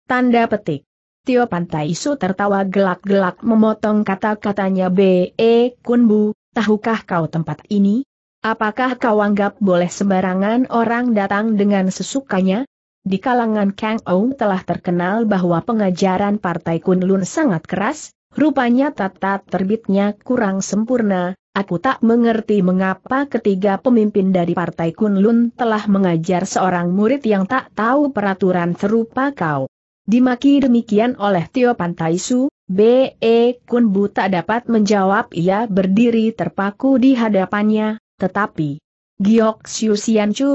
Tanda petik. Tio Pantai Su tertawa gelak-gelak memotong kata-katanya B.E. Eh, Kunbu, tahukah kau tempat ini? Apakah kau anggap boleh sembarangan orang datang dengan sesukanya? Di kalangan Kang Ou telah terkenal bahwa pengajaran Partai Kunlun sangat keras, rupanya tata terbitnya kurang sempurna, aku tak mengerti mengapa ketiga pemimpin dari Partai Kunlun telah mengajar seorang murid yang tak tahu peraturan serupa kau. Dimaki demikian oleh Tio Pantaisu, B.E. Kun Bu tak dapat menjawab ia berdiri terpaku di hadapannya, tetapi Giok Siu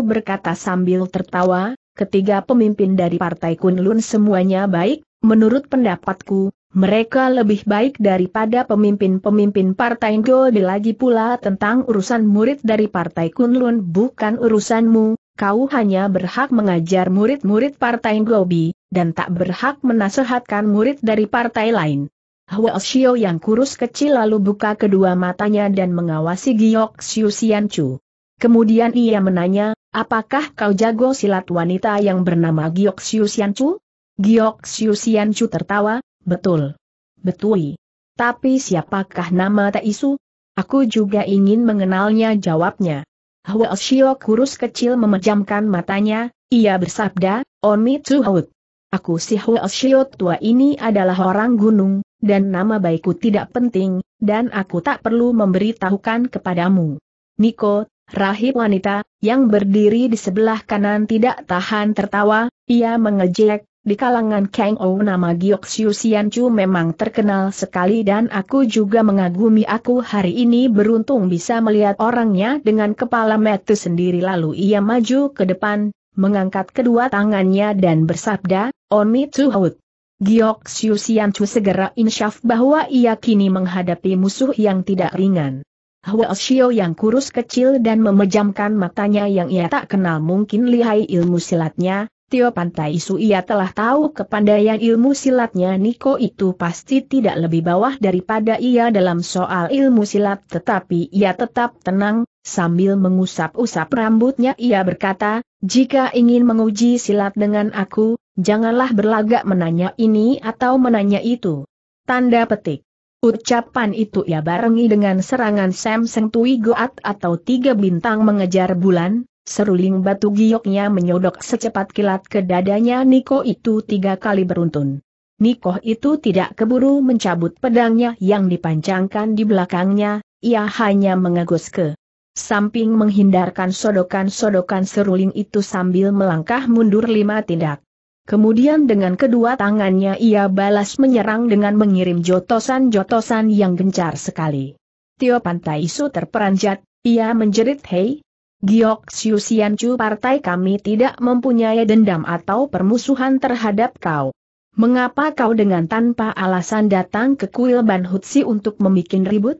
berkata sambil tertawa, ketiga pemimpin dari Partai Kunlun semuanya baik, menurut pendapatku, mereka lebih baik daripada pemimpin-pemimpin Partai Ngo lagi pula tentang urusan murid dari Partai Kunlun bukan urusanmu, kau hanya berhak mengajar murid-murid Partai Gobi, dan tak berhak menasehatkan murid dari partai lain. Hua Xiao yang kurus kecil lalu buka kedua matanya dan mengawasi Giok Xiu Xian Chu. Kemudian ia menanya, apakah kau jago silat wanita yang bernama Giok Xiu Xian Chu? Giok Xiu Xian Chu tertawa, betul. betul. Tapi siapakah nama Taisu? Aku juga ingin mengenalnya jawabnya. Hua Xiao kurus kecil memejamkan matanya, ia bersabda, Oni out. Aku si Hwel tua ini adalah orang gunung, dan nama baikku tidak penting, dan aku tak perlu memberitahukan kepadamu. Niko, rahib wanita, yang berdiri di sebelah kanan tidak tahan tertawa, ia mengejek, di kalangan Kang Ou nama Giok Siu Sian Chu memang terkenal sekali dan aku juga mengagumi aku hari ini beruntung bisa melihat orangnya dengan kepala metu sendiri lalu ia maju ke depan, mengangkat kedua tangannya dan bersabda, Onmi Hout. Giok Xiu Xian Chu segera insyaf bahwa ia kini menghadapi musuh yang tidak ringan. Hua Xiao yang kurus kecil dan memejamkan matanya yang ia tak kenal mungkin lihai ilmu silatnya, Tio Pantai Su ia telah tahu kepandaian ilmu silatnya Niko itu pasti tidak lebih bawah daripada ia dalam soal ilmu silat tetapi ia tetap tenang, sambil mengusap-usap rambutnya ia berkata, jika ingin menguji silat dengan aku, janganlah berlagak menanya ini atau menanya itu. Tanda petik. Ucapan itu ia barengi dengan serangan Sam Seng Tui Goat atau tiga bintang mengejar bulan, Seruling batu gioknya menyodok secepat kilat ke dadanya Niko itu tiga kali beruntun. Niko itu tidak keburu mencabut pedangnya yang dipancangkan di belakangnya, ia hanya mengegus ke samping menghindarkan sodokan-sodokan seruling itu sambil melangkah mundur lima tindak. Kemudian dengan kedua tangannya ia balas menyerang dengan mengirim jotosan-jotosan yang gencar sekali. Tio Pantai Isu terperanjat, ia menjerit hei, Giok Xiu Chu partai kami tidak mempunyai dendam atau permusuhan terhadap kau. Mengapa kau dengan tanpa alasan datang ke kuil Ban Hutsi untuk membuat ribut?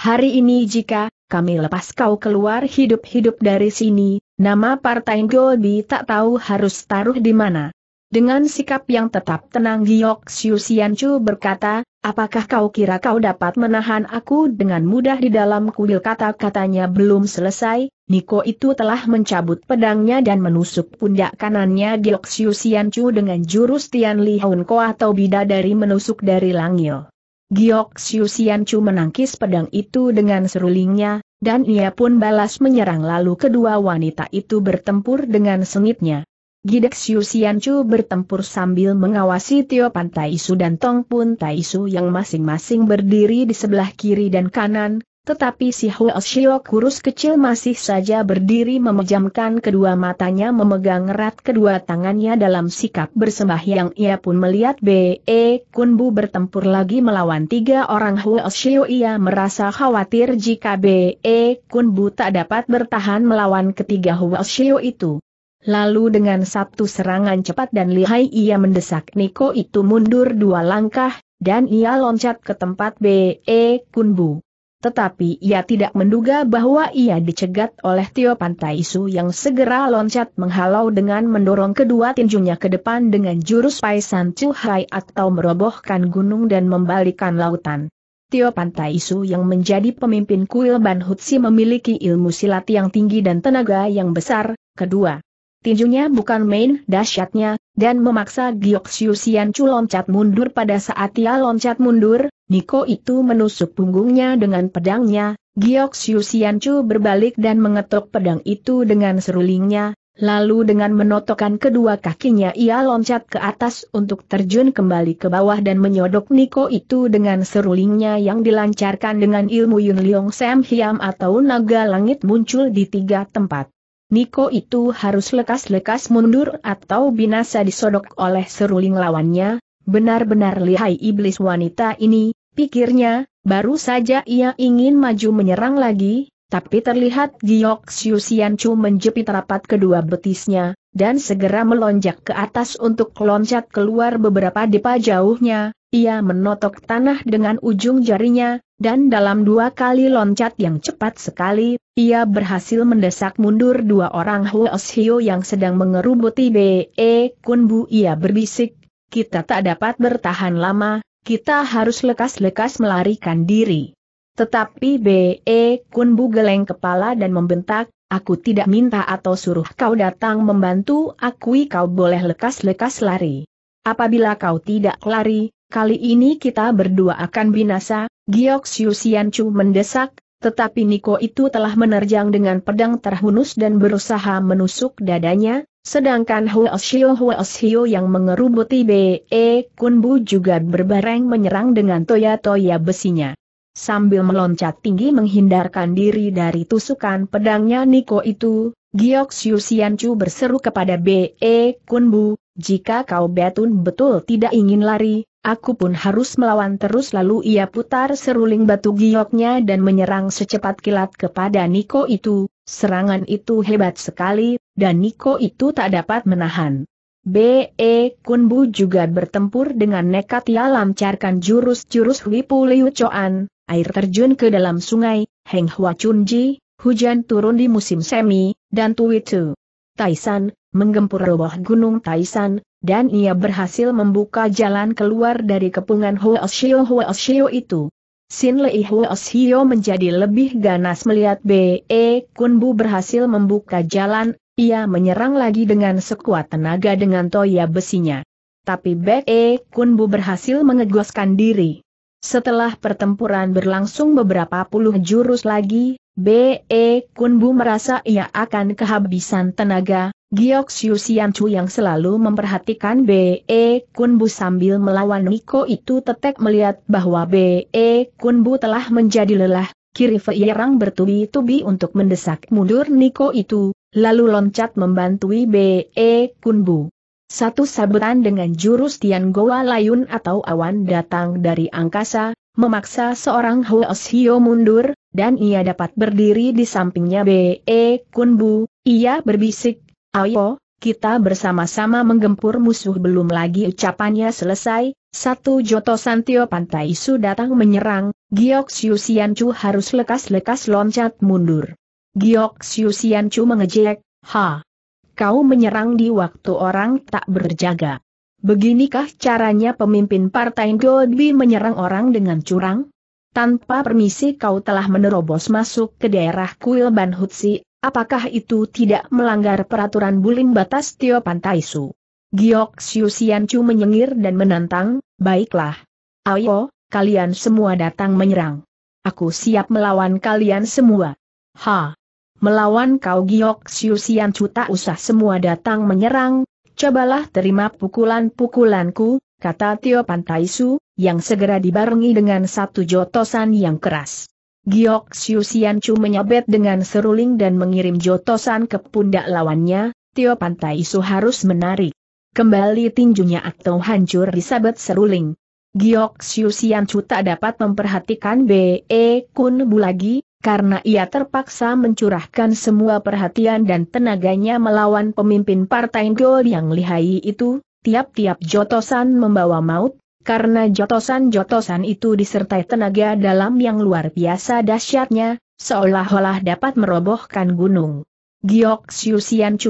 Hari ini jika kami lepas kau keluar hidup-hidup dari sini, nama partai Golbi tak tahu harus taruh di mana. Dengan sikap yang tetap tenang Giok Xiu Chu berkata, apakah kau kira kau dapat menahan aku dengan mudah di dalam kuil kata-katanya belum selesai, Niko itu telah mencabut pedangnya dan menusuk pundak kanannya Siu Xiu Chu dengan jurus Tian Li Hun Ko atau bidadari menusuk dari langil. Giok Xiu Chu menangkis pedang itu dengan serulingnya, dan ia pun balas menyerang lalu kedua wanita itu bertempur dengan sengitnya. Gidexiu Xianchu bertempur sambil mengawasi Tio Pantaisu dan Tong Pun Taisu yang masing-masing berdiri di sebelah kiri dan kanan, tetapi si Huo Shio kurus kecil masih saja berdiri memejamkan kedua matanya memegang erat kedua tangannya dalam sikap bersembah yang ia pun melihat B.E. Kunbu bertempur lagi melawan tiga orang Huo Shio ia merasa khawatir jika B.E. Kunbu tak dapat bertahan melawan ketiga Huo Shio itu. Lalu dengan satu serangan cepat dan lihai ia mendesak Niko itu mundur dua langkah, dan ia loncat ke tempat B.E. Kunbu. Tetapi ia tidak menduga bahwa ia dicegat oleh Tio Pantaisu yang segera loncat menghalau dengan mendorong kedua tinjunya ke depan dengan jurus Paisan Cuhai atau merobohkan gunung dan membalikan lautan. Tio Pantaisu yang menjadi pemimpin kuil Ban Hutsi memiliki ilmu silat yang tinggi dan tenaga yang besar. Kedua, tinjunya bukan main dahsyatnya, dan memaksa Giok Siu Sian Chu loncat mundur pada saat ia loncat mundur, Niko itu menusuk punggungnya dengan pedangnya, Giok Siu Sian Chu berbalik dan mengetuk pedang itu dengan serulingnya, lalu dengan menotokkan kedua kakinya ia loncat ke atas untuk terjun kembali ke bawah dan menyodok Niko itu dengan serulingnya yang dilancarkan dengan ilmu Yun Leong Sam Hiam atau naga langit muncul di tiga tempat. Niko itu harus lekas-lekas mundur atau binasa disodok oleh seruling lawannya, benar-benar lihai iblis wanita ini, pikirnya, baru saja ia ingin maju menyerang lagi, tapi terlihat Giok Xiuxian Chu menjepit rapat kedua betisnya, dan segera melonjak ke atas untuk loncat keluar beberapa depa jauhnya, ia menotok tanah dengan ujung jarinya, dan dalam dua kali loncat yang cepat sekali, ia berhasil mendesak mundur dua orang Huos Hio yang sedang mengerubuti B.E. Kunbu ia berbisik, kita tak dapat bertahan lama, kita harus lekas-lekas melarikan diri. Tetapi B.E. Kun geleng kepala dan membentak, aku tidak minta atau suruh kau datang membantu aku kau boleh lekas-lekas lari. Apabila kau tidak lari, kali ini kita berdua akan binasa, Giyok Siu Chu mendesak, tetapi Niko itu telah menerjang dengan pedang terhunus dan berusaha menusuk dadanya, sedangkan Huo Xiu Huo Xiu yang mengerubuti B.E. Kun Bu juga berbareng menyerang dengan toya-toya besinya. Sambil meloncat tinggi menghindarkan diri dari tusukan pedangnya Niko itu, Giok Siu berseru kepada B.E. Kunbu, jika kau betun betul tidak ingin lari, aku pun harus melawan terus lalu ia putar seruling batu gioknya dan menyerang secepat kilat kepada Niko itu, serangan itu hebat sekali, dan Niko itu tak dapat menahan. B.E. Kunbu juga bertempur dengan nekat ia lancarkan jurus-jurus Wipu Liu Choan, air terjun ke dalam sungai, Heng Hua Chunji, hujan turun di musim semi, dan tu, Taisan, menggempur roboh gunung Taisan, dan ia berhasil membuka jalan keluar dari kepungan Hua Hua Hoashio itu. Sin Lei Hua Hoashio menjadi lebih ganas melihat B.E. E Kunbu berhasil membuka jalan, ia menyerang lagi dengan sekuat tenaga dengan toya besinya. Tapi B.E. E Kunbu berhasil mengegoskan diri. Setelah pertempuran berlangsung beberapa puluh jurus lagi, B.E. Kunbu merasa ia akan kehabisan tenaga, Giok Siu Sian Chu yang selalu memperhatikan B.E. Kunbu sambil melawan Niko itu tetek melihat bahwa B.E. Kunbu telah menjadi lelah, kiri Feirang bertubi-tubi untuk mendesak mundur Niko itu, lalu loncat membantui B.E. Kunbu. Satu sabetan dengan jurus Tian Goa Layun atau awan datang dari angkasa, memaksa seorang Huos Hio mundur, dan ia dapat berdiri di sampingnya B.E. E, Kun Bu, ia berbisik, Ayo, kita bersama-sama menggempur musuh belum lagi ucapannya selesai, satu Joto Santio Pantai Su datang menyerang, Giok Siu Chu harus lekas-lekas loncat mundur. Giok Siu Chu mengejek, ha, kau menyerang di waktu orang tak berjaga. Beginikah caranya pemimpin partai Godby menyerang orang dengan curang? Tanpa permisi kau telah menerobos masuk ke daerah kuil Ban Hutsi, apakah itu tidak melanggar peraturan bulim batas Tio Pantaisu? Giok Chu menyengir dan menantang, baiklah. Ayo, kalian semua datang menyerang. Aku siap melawan kalian semua. Ha! Melawan kau Giok Siu Sian usah semua datang menyerang, cobalah terima pukulan-pukulanku, kata Tio Pantaisu, yang segera dibarengi dengan satu jotosan yang keras. Giok Siu Sian Chu menyabet dengan seruling dan mengirim jotosan ke pundak lawannya, Tio Pantaisu harus menarik. Kembali tinjunya atau hancur disabet seruling. Giok Siu Sian tak dapat memperhatikan B.E. E Kun Bu lagi, karena ia terpaksa mencurahkan semua perhatian dan tenaganya melawan pemimpin partai Gol yang lihai itu, tiap-tiap jotosan membawa maut, karena jotosan-jotosan itu disertai tenaga dalam yang luar biasa dahsyatnya, seolah-olah dapat merobohkan gunung. Giok Chu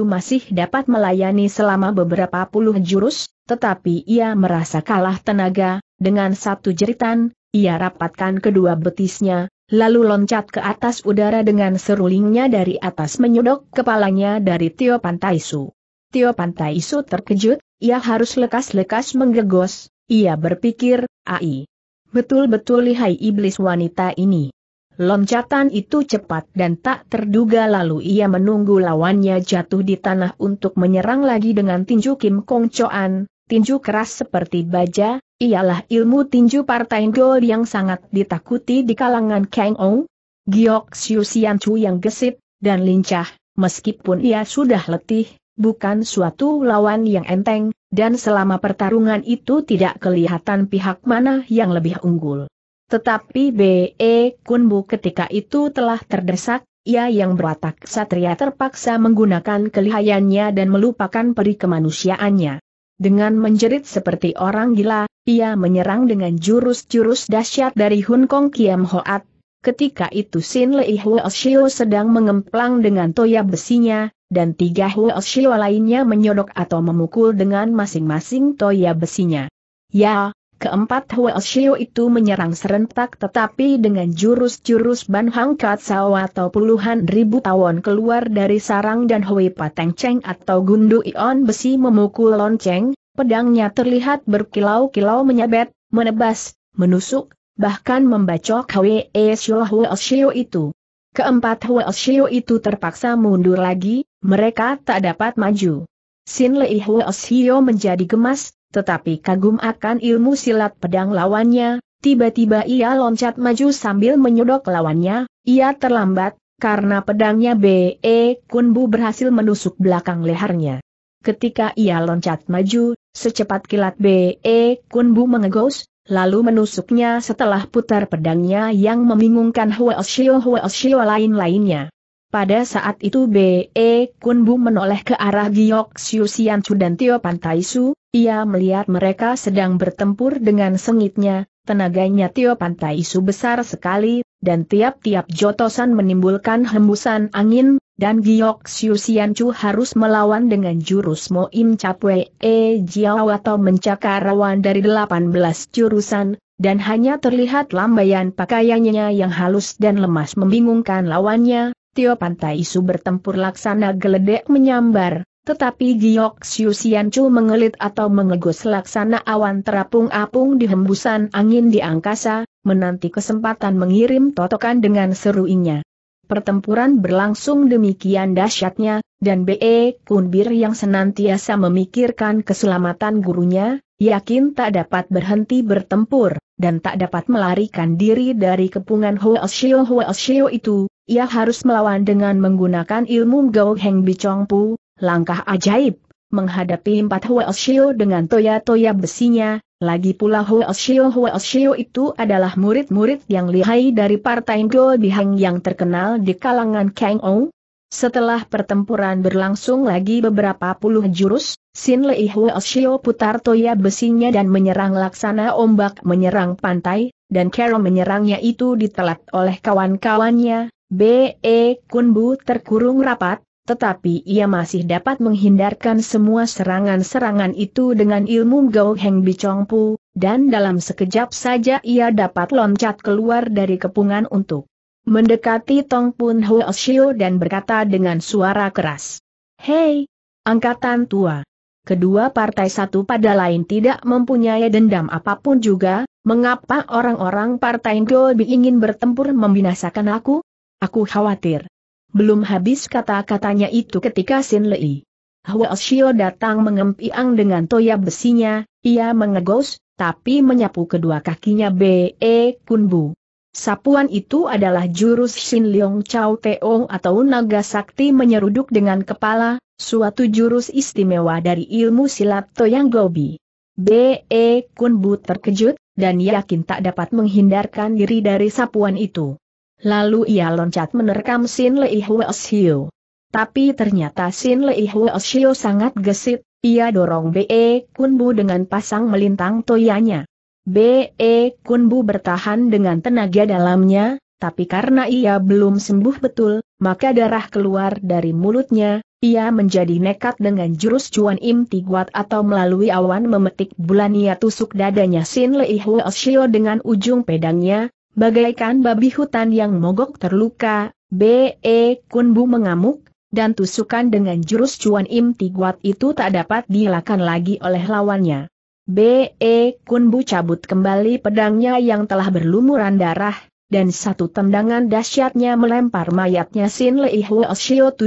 masih dapat melayani selama beberapa puluh jurus, tetapi ia merasa kalah tenaga, dengan satu jeritan, ia rapatkan kedua betisnya, lalu loncat ke atas udara dengan serulingnya dari atas menyodok kepalanya dari Tio Pantaisu. Tio Pantaisu terkejut, ia harus lekas-lekas menggegos, ia berpikir, ai. Betul-betul lihai iblis wanita ini. Loncatan itu cepat dan tak terduga lalu ia menunggu lawannya jatuh di tanah untuk menyerang lagi dengan tinju Kim Kong Choan, tinju keras seperti baja, ialah ilmu tinju partai gol yang sangat ditakuti di kalangan Kang Ong. Giok Xiu Xian Chu yang gesit, dan lincah, meskipun ia sudah letih, bukan suatu lawan yang enteng, dan selama pertarungan itu tidak kelihatan pihak mana yang lebih unggul. Tetapi B.E. Kunbu ketika itu telah terdesak, ia yang berwatak satria terpaksa menggunakan kelihayannya dan melupakan peri kemanusiaannya. Dengan menjerit seperti orang gila, ia menyerang dengan jurus-jurus dahsyat dari Hun Kong Kiam Hoat. Ketika itu Sin Lei Huo sedang mengemplang dengan toya besinya, dan tiga Huo Shio lainnya menyodok atau memukul dengan masing-masing toya besinya. Ya, Keempat hua osio itu menyerang serentak tetapi dengan jurus-jurus Ban Hang Katsao atau puluhan ribu tawon keluar dari sarang dan Hui Pateng Cheng atau Gundu Ion besi memukul lonceng, pedangnya terlihat berkilau-kilau menyabet, menebas, menusuk, bahkan membacok Hwe e Xiu Hwa Xiu itu. Keempat hua osio itu terpaksa mundur lagi, mereka tak dapat maju. Sin Lei Hwa osio menjadi gemas, tetapi kagum akan ilmu silat pedang lawannya, tiba-tiba ia loncat maju sambil menyodok lawannya, ia terlambat, karena pedangnya B.E. Kunbu berhasil menusuk belakang lehernya. Ketika ia loncat maju, secepat kilat B.E. Kunbu mengegos, lalu menusuknya setelah putar pedangnya yang membingungkan Huo Oshio Huo Oshio lain-lainnya. Pada saat itu B.E. Kunbu menoleh ke arah Giyok Siu Sian Chu dan Tio Pantai Su, ia melihat mereka sedang bertempur dengan sengitnya, tenaganya Tio Pantai Su besar sekali, dan tiap-tiap jotosan menimbulkan hembusan angin, dan Giyok Siu Sian Chu harus melawan dengan jurus Moim Im Capwe e Jiao atau mencakar rawan dari 18 jurusan, dan hanya terlihat lambaian pakaiannya yang halus dan lemas membingungkan lawannya, Tio Pantai Su bertempur laksana geledek menyambar, tetapi Giok Siu Chu mengelit atau mengegus laksana awan terapung-apung di hembusan angin di angkasa, menanti kesempatan mengirim totokan dengan seruinya. Pertempuran berlangsung demikian dahsyatnya, dan B.E. Kunbir yang senantiasa memikirkan keselamatan gurunya, yakin tak dapat berhenti bertempur, dan tak dapat melarikan diri dari kepungan Hua Shio itu, ia harus melawan dengan menggunakan ilmu Gao Heng chong Pu, langkah ajaib, menghadapi empat Oshio dengan toya-toya besinya, lagi pula huo Oshio itu adalah murid-murid yang lihai dari partai Go Bihang yang terkenal di kalangan Kang Ou. Setelah pertempuran berlangsung lagi beberapa puluh jurus, Sin Lei Oshio putar toya besinya dan menyerang laksana ombak menyerang pantai, dan Carol menyerangnya itu ditelat oleh kawan-kawannya, B.E. Kunbu terkurung rapat, tetapi ia masih dapat menghindarkan semua serangan-serangan itu dengan ilmu Gao Heng Bicong Pu, dan dalam sekejap saja ia dapat loncat keluar dari kepungan untuk mendekati Tong Pun Ho Shio dan berkata dengan suara keras. Hei, angkatan tua. Kedua partai satu pada lain tidak mempunyai dendam apapun juga, mengapa orang-orang partai Gobi ingin bertempur membinasakan aku? Aku khawatir. Belum habis kata-katanya itu ketika Sin Lei. Hua Xiao datang mengempiang dengan toya besinya, ia mengegos, tapi menyapu kedua kakinya B.E. Kunbu. Sapuan itu adalah jurus Xin Leong Chao Teong atau naga sakti menyeruduk dengan kepala, suatu jurus istimewa dari ilmu silat Toyang Gobi. B.E. Kunbu terkejut, dan yakin tak dapat menghindarkan diri dari sapuan itu. Lalu ia loncat menerkam Sin Lei Huoshio. Tapi ternyata Sin Lei Huoshio sangat gesit, ia dorong B.E. Kunbu dengan pasang melintang toyanya. B.E. Kunbu bertahan dengan tenaga dalamnya, tapi karena ia belum sembuh betul, maka darah keluar dari mulutnya, ia menjadi nekat dengan jurus cuan im tiguat atau melalui awan memetik bulan ia tusuk dadanya Sin Lei Huo dengan ujung pedangnya, Bagaikan babi hutan yang mogok terluka, B.E. Kunbu mengamuk, dan tusukan dengan jurus cuan Im Tiguat itu tak dapat dilakukan lagi oleh lawannya. B.E. Kunbu cabut kembali pedangnya yang telah berlumuran darah, dan satu tendangan dahsyatnya melempar mayatnya Sin Lei Huo 78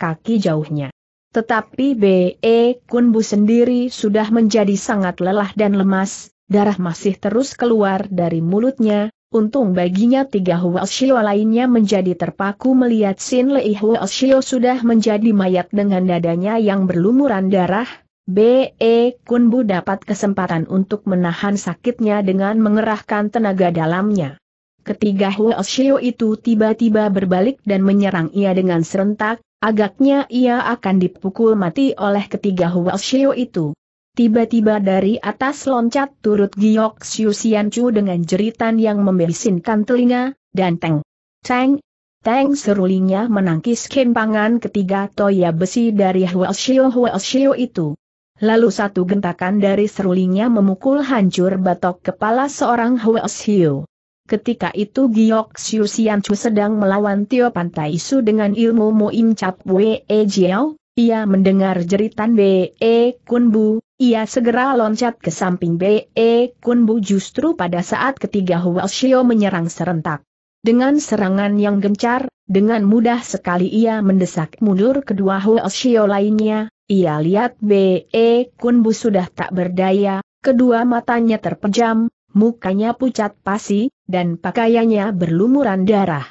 kaki jauhnya. Tetapi B.E. Kunbu sendiri sudah menjadi sangat lelah dan lemas, darah masih terus keluar dari mulutnya, Untung baginya tiga Huoshio lainnya menjadi terpaku melihat Sin Lei Huoshio sudah menjadi mayat dengan dadanya yang berlumuran darah. B.E. Kunbu dapat kesempatan untuk menahan sakitnya dengan mengerahkan tenaga dalamnya. Ketiga Huoshio itu tiba-tiba berbalik dan menyerang ia dengan serentak, agaknya ia akan dipukul mati oleh ketiga Huoshio itu. Tiba-tiba dari atas loncat turut giok Xiu chu dengan jeritan yang membisinkan telinga, dan teng. Teng, Teng serulingnya menangkis kempangan ketiga toya besi dari huo Huashio itu. Lalu satu gentakan dari serulingnya memukul hancur batok kepala seorang xiao. Ketika itu Giok Xiu chu sedang melawan Tio Pantai Su dengan ilmu Muim Cap Wei Jiao, ia mendengar jeritan B.E. Kunbu, ia segera loncat ke samping B.E. Kunbu justru pada saat ketiga Hua menyerang serentak. Dengan serangan yang gencar, dengan mudah sekali ia mendesak mundur kedua Hua lainnya, ia lihat B.E. Kunbu sudah tak berdaya, kedua matanya terpejam, mukanya pucat pasi, dan pakaiannya berlumuran darah.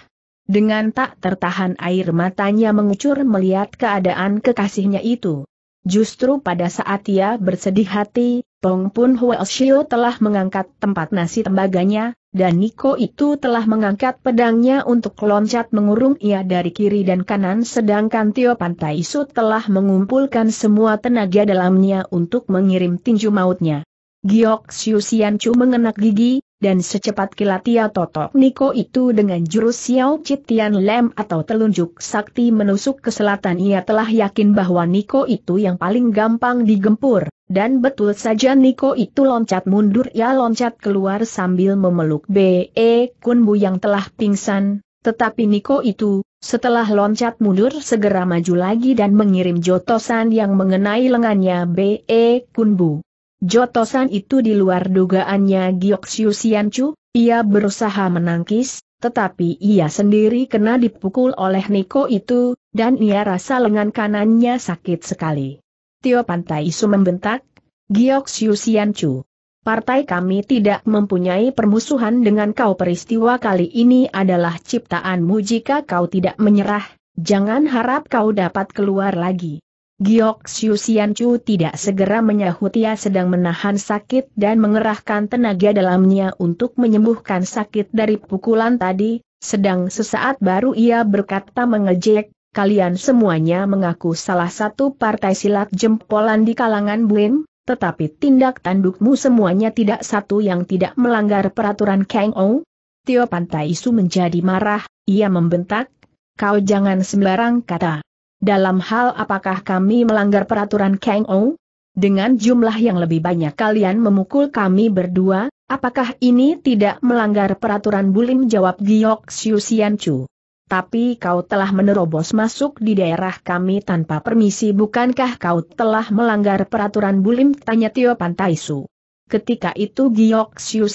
Dengan tak tertahan air matanya mengucur melihat keadaan kekasihnya itu. Justru pada saat ia bersedih hati, Pong Pun Shio telah mengangkat tempat nasi tembaganya, dan Niko itu telah mengangkat pedangnya untuk loncat mengurung ia dari kiri dan kanan sedangkan Tio Pantai Isu telah mengumpulkan semua tenaga dalamnya untuk mengirim tinju mautnya. Giok Siu Sian Chu mengenak gigi, dan secepat kilat ia totok Niko itu dengan jurus Xiao Citian Lem atau telunjuk sakti menusuk ke selatan ia telah yakin bahwa Niko itu yang paling gampang digempur, dan betul saja Niko itu loncat mundur ia loncat keluar sambil memeluk B.E. Kunbu yang telah pingsan, tetapi Niko itu, setelah loncat mundur segera maju lagi dan mengirim jotosan yang mengenai lengannya B.E. Kunbu. Jotosan itu di luar dugaannya Gyoksyu Chu, ia berusaha menangkis, tetapi ia sendiri kena dipukul oleh Niko itu, dan ia rasa lengan kanannya sakit sekali. Tio Pantai Isu membentak, Gyoksyu Chu. Partai kami tidak mempunyai permusuhan dengan kau peristiwa kali ini adalah ciptaanmu jika kau tidak menyerah, jangan harap kau dapat keluar lagi. Giok Xiu Xian Chu tidak segera menyahut ia sedang menahan sakit dan mengerahkan tenaga dalamnya untuk menyembuhkan sakit dari pukulan tadi, sedang sesaat baru ia berkata mengejek, kalian semuanya mengaku salah satu partai silat jempolan di kalangan Buim, tetapi tindak tandukmu semuanya tidak satu yang tidak melanggar peraturan Kang O. Tio Pantai Isu menjadi marah, ia membentak, kau jangan sembarang kata. Dalam hal apakah kami melanggar peraturan Kang Ou? Dengan jumlah yang lebih banyak kalian memukul kami berdua, apakah ini tidak melanggar peraturan Bulim? Jawab Giok Xiu Chu. Tapi kau telah menerobos masuk di daerah kami tanpa permisi bukankah kau telah melanggar peraturan bulim? Tanya Tio Pantaisu. Ketika itu Giok Chu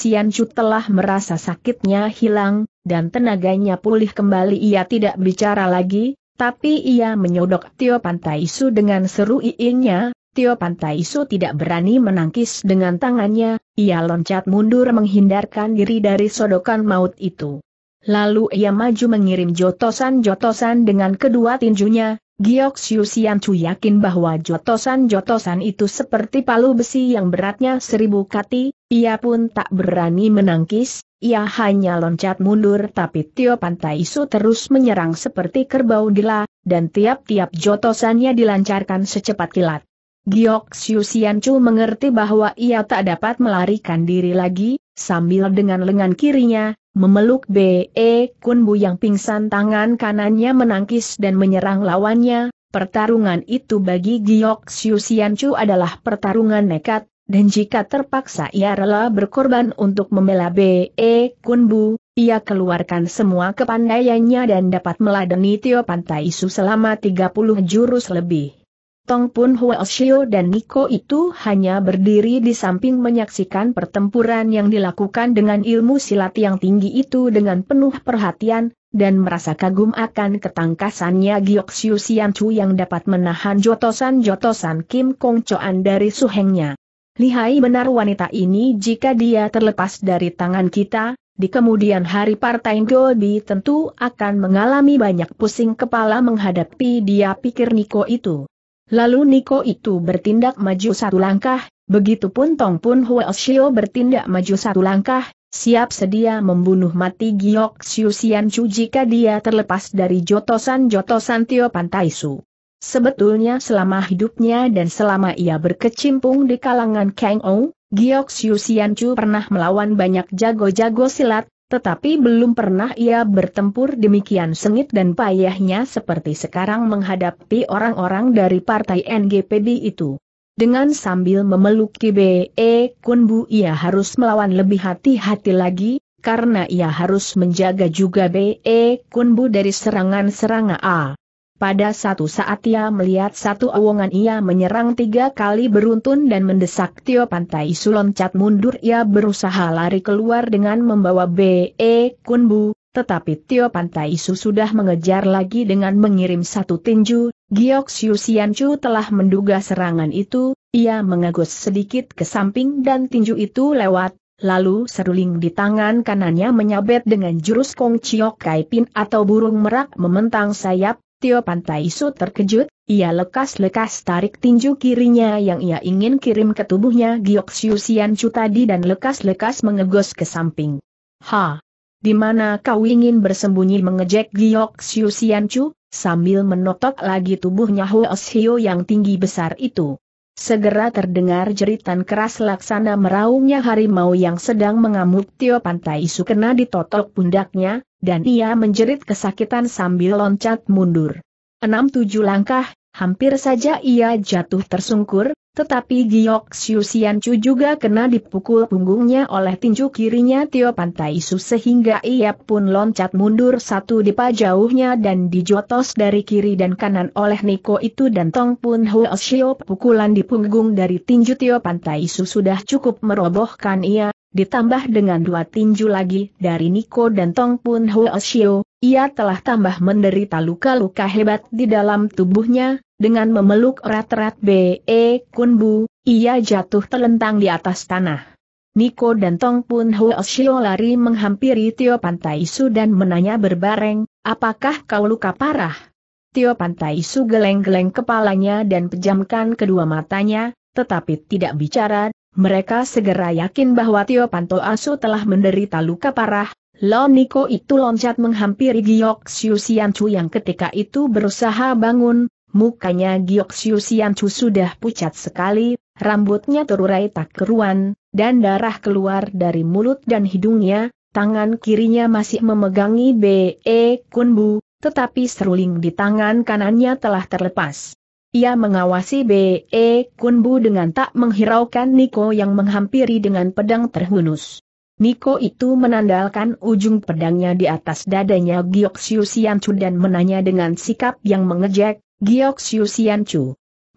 telah merasa sakitnya hilang, dan tenaganya pulih kembali ia tidak bicara lagi, tapi ia menyodok Tio Pantai Isu dengan seru iinnya, Tio Pantai Isu tidak berani menangkis dengan tangannya, ia loncat mundur menghindarkan diri dari sodokan maut itu. Lalu ia maju mengirim jotosan-jotosan dengan kedua tinjunya, Giok Siu Sian Chu yakin bahwa jotosan-jotosan itu seperti palu besi yang beratnya seribu kati, ia pun tak berani menangkis, ia hanya loncat mundur tapi Tio Pantaiso terus menyerang seperti kerbau gila, dan tiap-tiap jotosannya dilancarkan secepat kilat. Giok Siusiancu mengerti bahwa ia tak dapat melarikan diri lagi, sambil dengan lengan kirinya, memeluk B.E. Kunbu yang pingsan tangan kanannya menangkis dan menyerang lawannya, pertarungan itu bagi Giok Siusiancu adalah pertarungan nekat, dan jika terpaksa ia rela berkorban untuk membela B.E. Kunbu, ia keluarkan semua kepandaiannya dan dapat meladeni Tio Pantai Isu selama 30 jurus lebih. Tong Pun Huo Xiu dan Niko itu hanya berdiri di samping menyaksikan pertempuran yang dilakukan dengan ilmu silat yang tinggi itu dengan penuh perhatian, dan merasa kagum akan ketangkasannya Giok Xiu Sian Chu yang dapat menahan jotosan-jotosan Kim Kong Choan dari suhengnya. Lihai benar wanita ini jika dia terlepas dari tangan kita, di kemudian hari Partai Gobi tentu akan mengalami banyak pusing kepala menghadapi dia pikir Niko itu. Lalu Niko itu bertindak maju satu langkah, begitu pun Tong Pun Huoshio bertindak maju satu langkah, siap sedia membunuh mati Giok Xiu Chu jika dia terlepas dari jotosan-jotosan Tio Pantai Su. Sebetulnya selama hidupnya dan selama ia berkecimpung di kalangan Kang Ou, Giok Xiu Chu pernah melawan banyak jago-jago silat, tetapi belum pernah ia bertempur demikian sengit dan payahnya seperti sekarang menghadapi orang-orang dari partai NGPB itu. Dengan sambil memeluk Kibe Kunbu ia harus melawan lebih hati-hati lagi, karena ia harus menjaga juga Be e Kunbu dari serangan-serangan A. Pada satu saat ia melihat satu awongan ia menyerang tiga kali beruntun dan mendesak Tio Pantai Isu loncat mundur ia berusaha lari keluar dengan membawa B.E. Kunbu, tetapi Tio Pantai Su sudah mengejar lagi dengan mengirim satu tinju, Giok Siu Chu telah menduga serangan itu, ia mengagus sedikit ke samping dan tinju itu lewat, lalu seruling di tangan kanannya menyabet dengan jurus Kong Chiok Kai Pin atau burung merak mementang sayap, Tio Pantai Su terkejut, ia lekas-lekas tarik tinju kirinya yang ia ingin kirim ke tubuhnya Giok Siu tadi dan lekas-lekas mengegos ke samping. Ha! Di mana kau ingin bersembunyi mengejek Giok Siu sambil menotok lagi tubuhnya Huo Hio yang tinggi besar itu. Segera terdengar jeritan keras laksana meraungnya harimau yang sedang mengamuk Tio Pantai Su kena ditotok pundaknya, dan ia menjerit kesakitan sambil loncat mundur. Enam tujuh langkah, hampir saja ia jatuh tersungkur, tetapi Giok Chu juga kena dipukul punggungnya oleh tinju kirinya Tio Pantai Su sehingga ia pun loncat mundur satu dipa jauhnya dan dijotos dari kiri dan kanan oleh Niko itu dan Tong Pun Huo Shio pukulan di punggung dari tinju Tio Pantai Su sudah cukup merobohkan ia, ditambah dengan dua tinju lagi dari Niko dan Tong Pun Hoesio, ia telah tambah menderita luka-luka hebat di dalam tubuhnya, dengan memeluk erat-erat B.E. Kunbu, ia jatuh telentang di atas tanah. Niko dan Tong Pun Hoesio lari menghampiri Tio Pantai Su dan menanya berbareng, apakah kau luka parah? Tio Pantai Su geleng-geleng kepalanya dan pejamkan kedua matanya, tetapi tidak bicara, mereka segera yakin bahwa Tio Panto Asu telah menderita luka parah, Lon Niko itu loncat menghampiri Giok Siu Sian yang ketika itu berusaha bangun, mukanya Giok Siu Sian sudah pucat sekali, rambutnya terurai tak keruan, dan darah keluar dari mulut dan hidungnya, tangan kirinya masih memegangi B.E. Kunbu, tetapi seruling di tangan kanannya telah terlepas. Ia mengawasi B.E. Kunbu dengan tak menghiraukan Niko yang menghampiri dengan pedang terhunus. Niko itu menandalkan ujung pedangnya di atas dadanya Giok Siu dan menanya dengan sikap yang mengejek, Giok Siu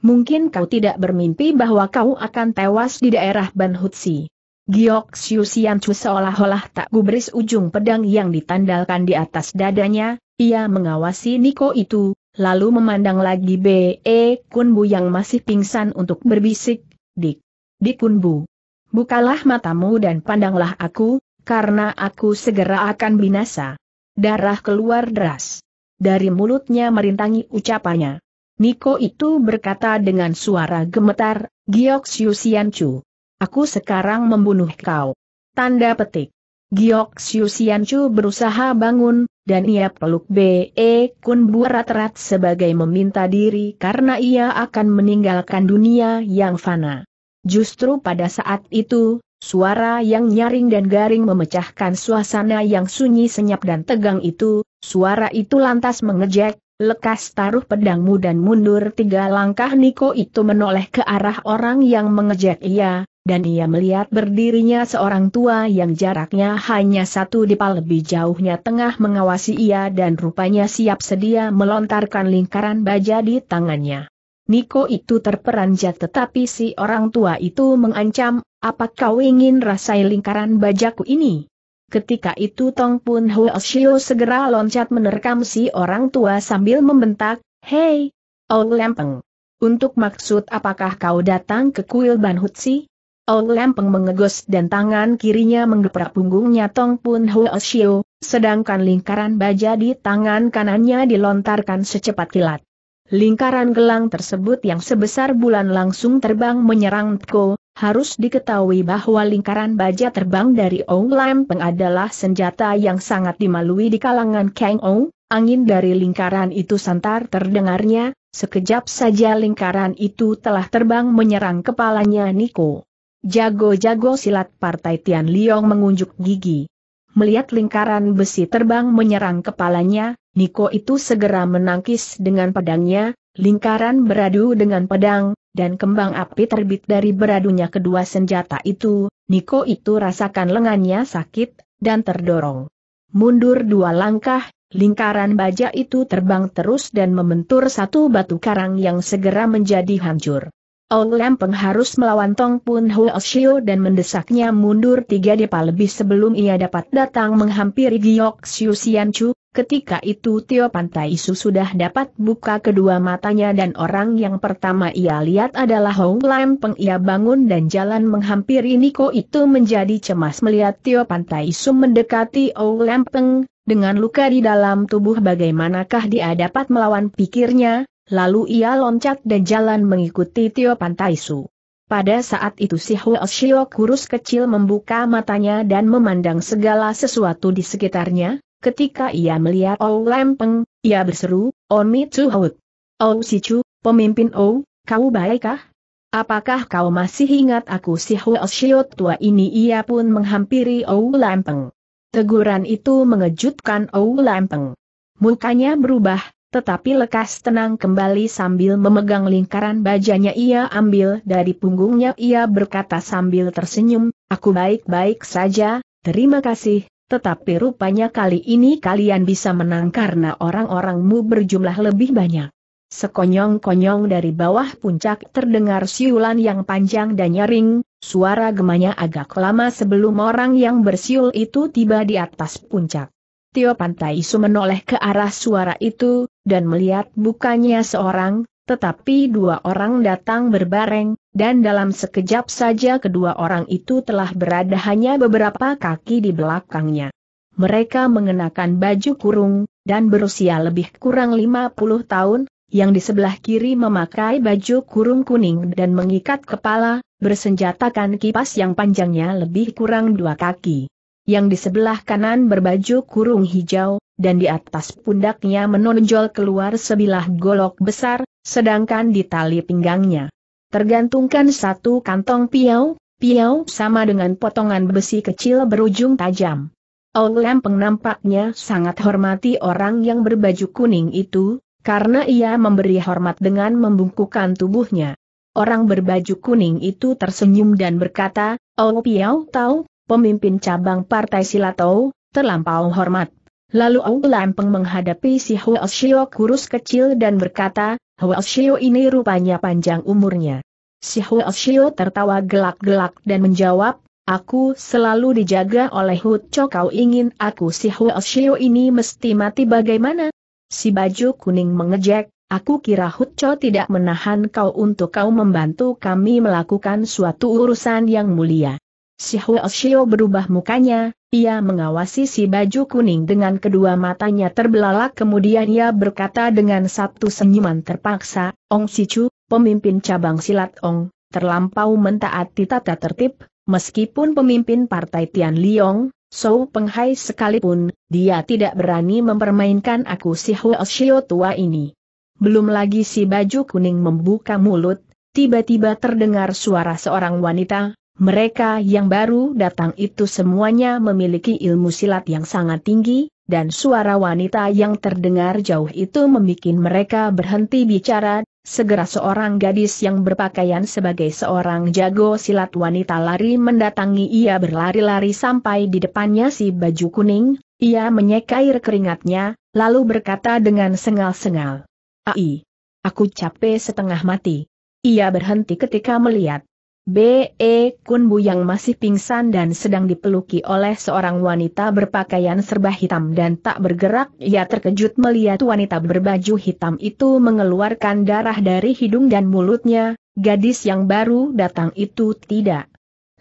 Mungkin kau tidak bermimpi bahwa kau akan tewas di daerah Banhutsi. Giok Siu seolah-olah tak gubris ujung pedang yang ditandalkan di atas dadanya, ia mengawasi Niko itu, lalu memandang lagi B.E. Kunbu yang masih pingsan untuk berbisik, Dik. Dik Kunbu. Bukalah matamu dan pandanglah aku, karena aku segera akan binasa. Darah keluar deras. Dari mulutnya merintangi ucapannya. Niko itu berkata dengan suara gemetar, Giok Siu Chu. Aku sekarang membunuh kau. Tanda petik. Giok Xiu Chu berusaha bangun, dan ia peluk B.E. E Kun burat-rat sebagai meminta diri karena ia akan meninggalkan dunia yang fana. Justru pada saat itu, suara yang nyaring dan garing memecahkan suasana yang sunyi senyap dan tegang itu, suara itu lantas mengejek, lekas taruh pedangmu dan mundur tiga langkah Niko itu menoleh ke arah orang yang mengejek ia, dan ia melihat berdirinya seorang tua yang jaraknya hanya satu dipal lebih jauhnya tengah mengawasi ia dan rupanya siap sedia melontarkan lingkaran baja di tangannya. Niko itu terperanjat tetapi si orang tua itu mengancam, apa kau ingin rasai lingkaran bajaku ini? Ketika itu Tong Pun Hwa Shio segera loncat menerkam si orang tua sambil membentak, Hei, Ou Lempeng! Untuk maksud apakah kau datang ke kuil Ban Hutsi? Ong Lempeng mengegos dan tangan kirinya menggeprak punggungnya Tong Pun Ho Xiu, sedangkan lingkaran baja di tangan kanannya dilontarkan secepat kilat. Lingkaran gelang tersebut yang sebesar bulan langsung terbang menyerang Tko, harus diketahui bahwa lingkaran baja terbang dari Ong Lempeng adalah senjata yang sangat dimalui di kalangan Kang Ong, angin dari lingkaran itu santar terdengarnya, sekejap saja lingkaran itu telah terbang menyerang kepalanya Niko. Jago-jago silat partai Tian Liong mengunjuk gigi. Melihat lingkaran besi terbang menyerang kepalanya, Niko itu segera menangkis dengan pedangnya, lingkaran beradu dengan pedang, dan kembang api terbit dari beradunya kedua senjata itu, Niko itu rasakan lengannya sakit, dan terdorong. Mundur dua langkah, lingkaran baja itu terbang terus dan membentur satu batu karang yang segera menjadi hancur. Ong Lempeng harus melawan Tong Pun Ho Oshio dan mendesaknya mundur tiga depa lebih sebelum ia dapat datang menghampiri Giok Xiu Xian Chu, ketika itu Tio Pantai Su sudah dapat buka kedua matanya dan orang yang pertama ia lihat adalah Lam Peng. ia bangun dan jalan menghampiri Niko itu menjadi cemas melihat Tio Pantai Su mendekati Ong Peng. dengan luka di dalam tubuh bagaimanakah dia dapat melawan pikirnya, Lalu ia loncat dan jalan mengikuti Tio Pantaisu. Pada saat itu si Huo Shio kurus kecil membuka matanya dan memandang segala sesuatu di sekitarnya, ketika ia melihat Ou Lempeng, ia berseru, Omi Tzu Hout. Ou Chu, pemimpin Ou, kau baikkah? Apakah kau masih ingat aku si Huo Shio tua ini? Ia pun menghampiri Ou Lempeng. Teguran itu mengejutkan Ou Lempeng. Mukanya berubah, tetapi lekas tenang kembali sambil memegang lingkaran bajanya ia ambil dari punggungnya ia berkata sambil tersenyum, aku baik-baik saja, terima kasih, tetapi rupanya kali ini kalian bisa menang karena orang-orangmu berjumlah lebih banyak. Sekonyong-konyong dari bawah puncak terdengar siulan yang panjang dan nyaring, suara gemanya agak lama sebelum orang yang bersiul itu tiba di atas puncak. Tio Pantai Su menoleh ke arah suara itu, dan melihat bukannya seorang, tetapi dua orang datang berbareng, dan dalam sekejap saja kedua orang itu telah berada hanya beberapa kaki di belakangnya. Mereka mengenakan baju kurung, dan berusia lebih kurang 50 tahun, yang di sebelah kiri memakai baju kurung kuning dan mengikat kepala, bersenjatakan kipas yang panjangnya lebih kurang dua kaki yang di sebelah kanan berbaju kurung hijau, dan di atas pundaknya menonjol keluar sebilah golok besar, sedangkan di tali pinggangnya tergantungkan satu kantong piau, piau sama dengan potongan besi kecil berujung tajam. Ong Olampeng nampaknya sangat hormati orang yang berbaju kuning itu, karena ia memberi hormat dengan membungkukkan tubuhnya. Orang berbaju kuning itu tersenyum dan berkata, Oh Piau tahu, pemimpin cabang Partai Silatau, terlampau hormat. Lalu Ong Lampeng menghadapi si Huo Shio kurus kecil dan berkata, Huo Shio ini rupanya panjang umurnya. Si Huo Shio tertawa gelak-gelak dan menjawab, Aku selalu dijaga oleh Hu Cho kau ingin aku si Huo Shio ini mesti mati bagaimana? Si baju kuning mengejek, aku kira Hu Cho tidak menahan kau untuk kau membantu kami melakukan suatu urusan yang mulia. Si Huo Huashio berubah mukanya, ia mengawasi si baju kuning dengan kedua matanya terbelalak kemudian ia berkata dengan satu senyuman terpaksa, Ong Si Chu, pemimpin cabang silat Ong, terlampau mentaati tata tertib, meskipun pemimpin partai Tian Liong, Sou Penghai sekalipun, dia tidak berani mempermainkan aku si Huo Huashio tua ini. Belum lagi si baju kuning membuka mulut, tiba-tiba terdengar suara seorang wanita, mereka yang baru datang itu semuanya memiliki ilmu silat yang sangat tinggi, dan suara wanita yang terdengar jauh itu membuat mereka berhenti bicara, segera seorang gadis yang berpakaian sebagai seorang jago silat wanita lari mendatangi ia berlari-lari sampai di depannya si baju kuning, ia menyekair air keringatnya, lalu berkata dengan sengal-sengal. Ai, aku capek setengah mati. Ia berhenti ketika melihat B.E. Kun Bu yang masih pingsan dan sedang dipeluki oleh seorang wanita berpakaian serba hitam dan tak bergerak. Ia terkejut melihat wanita berbaju hitam itu mengeluarkan darah dari hidung dan mulutnya, gadis yang baru datang itu tidak.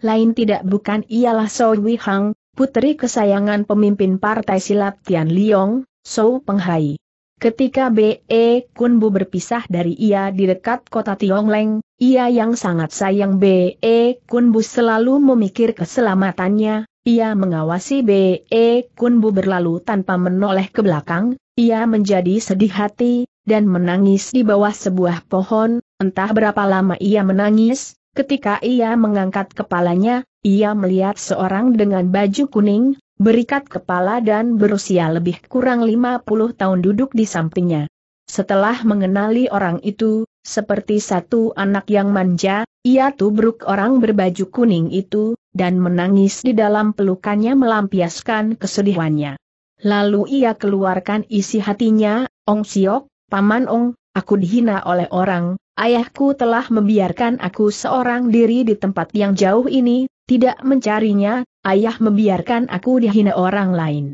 Lain tidak bukan ialah So Hang, putri kesayangan pemimpin partai silat Tian Liong, So Penghai. Ketika B.E. Kunbu berpisah dari ia di dekat kota Leng, ia yang sangat sayang B.E. Kunbu selalu memikir keselamatannya, ia mengawasi B.E. Kunbu berlalu tanpa menoleh ke belakang, ia menjadi sedih hati, dan menangis di bawah sebuah pohon, entah berapa lama ia menangis, ketika ia mengangkat kepalanya, ia melihat seorang dengan baju kuning, berikat kepala dan berusia lebih kurang 50 tahun duduk di sampingnya. Setelah mengenali orang itu, seperti satu anak yang manja, ia tubruk orang berbaju kuning itu, dan menangis di dalam pelukannya melampiaskan kesedihannya. Lalu ia keluarkan isi hatinya, Ong Siok, Paman Ong, aku dihina oleh orang, ayahku telah membiarkan aku seorang diri di tempat yang jauh ini, tidak mencarinya, ayah membiarkan aku dihina orang lain.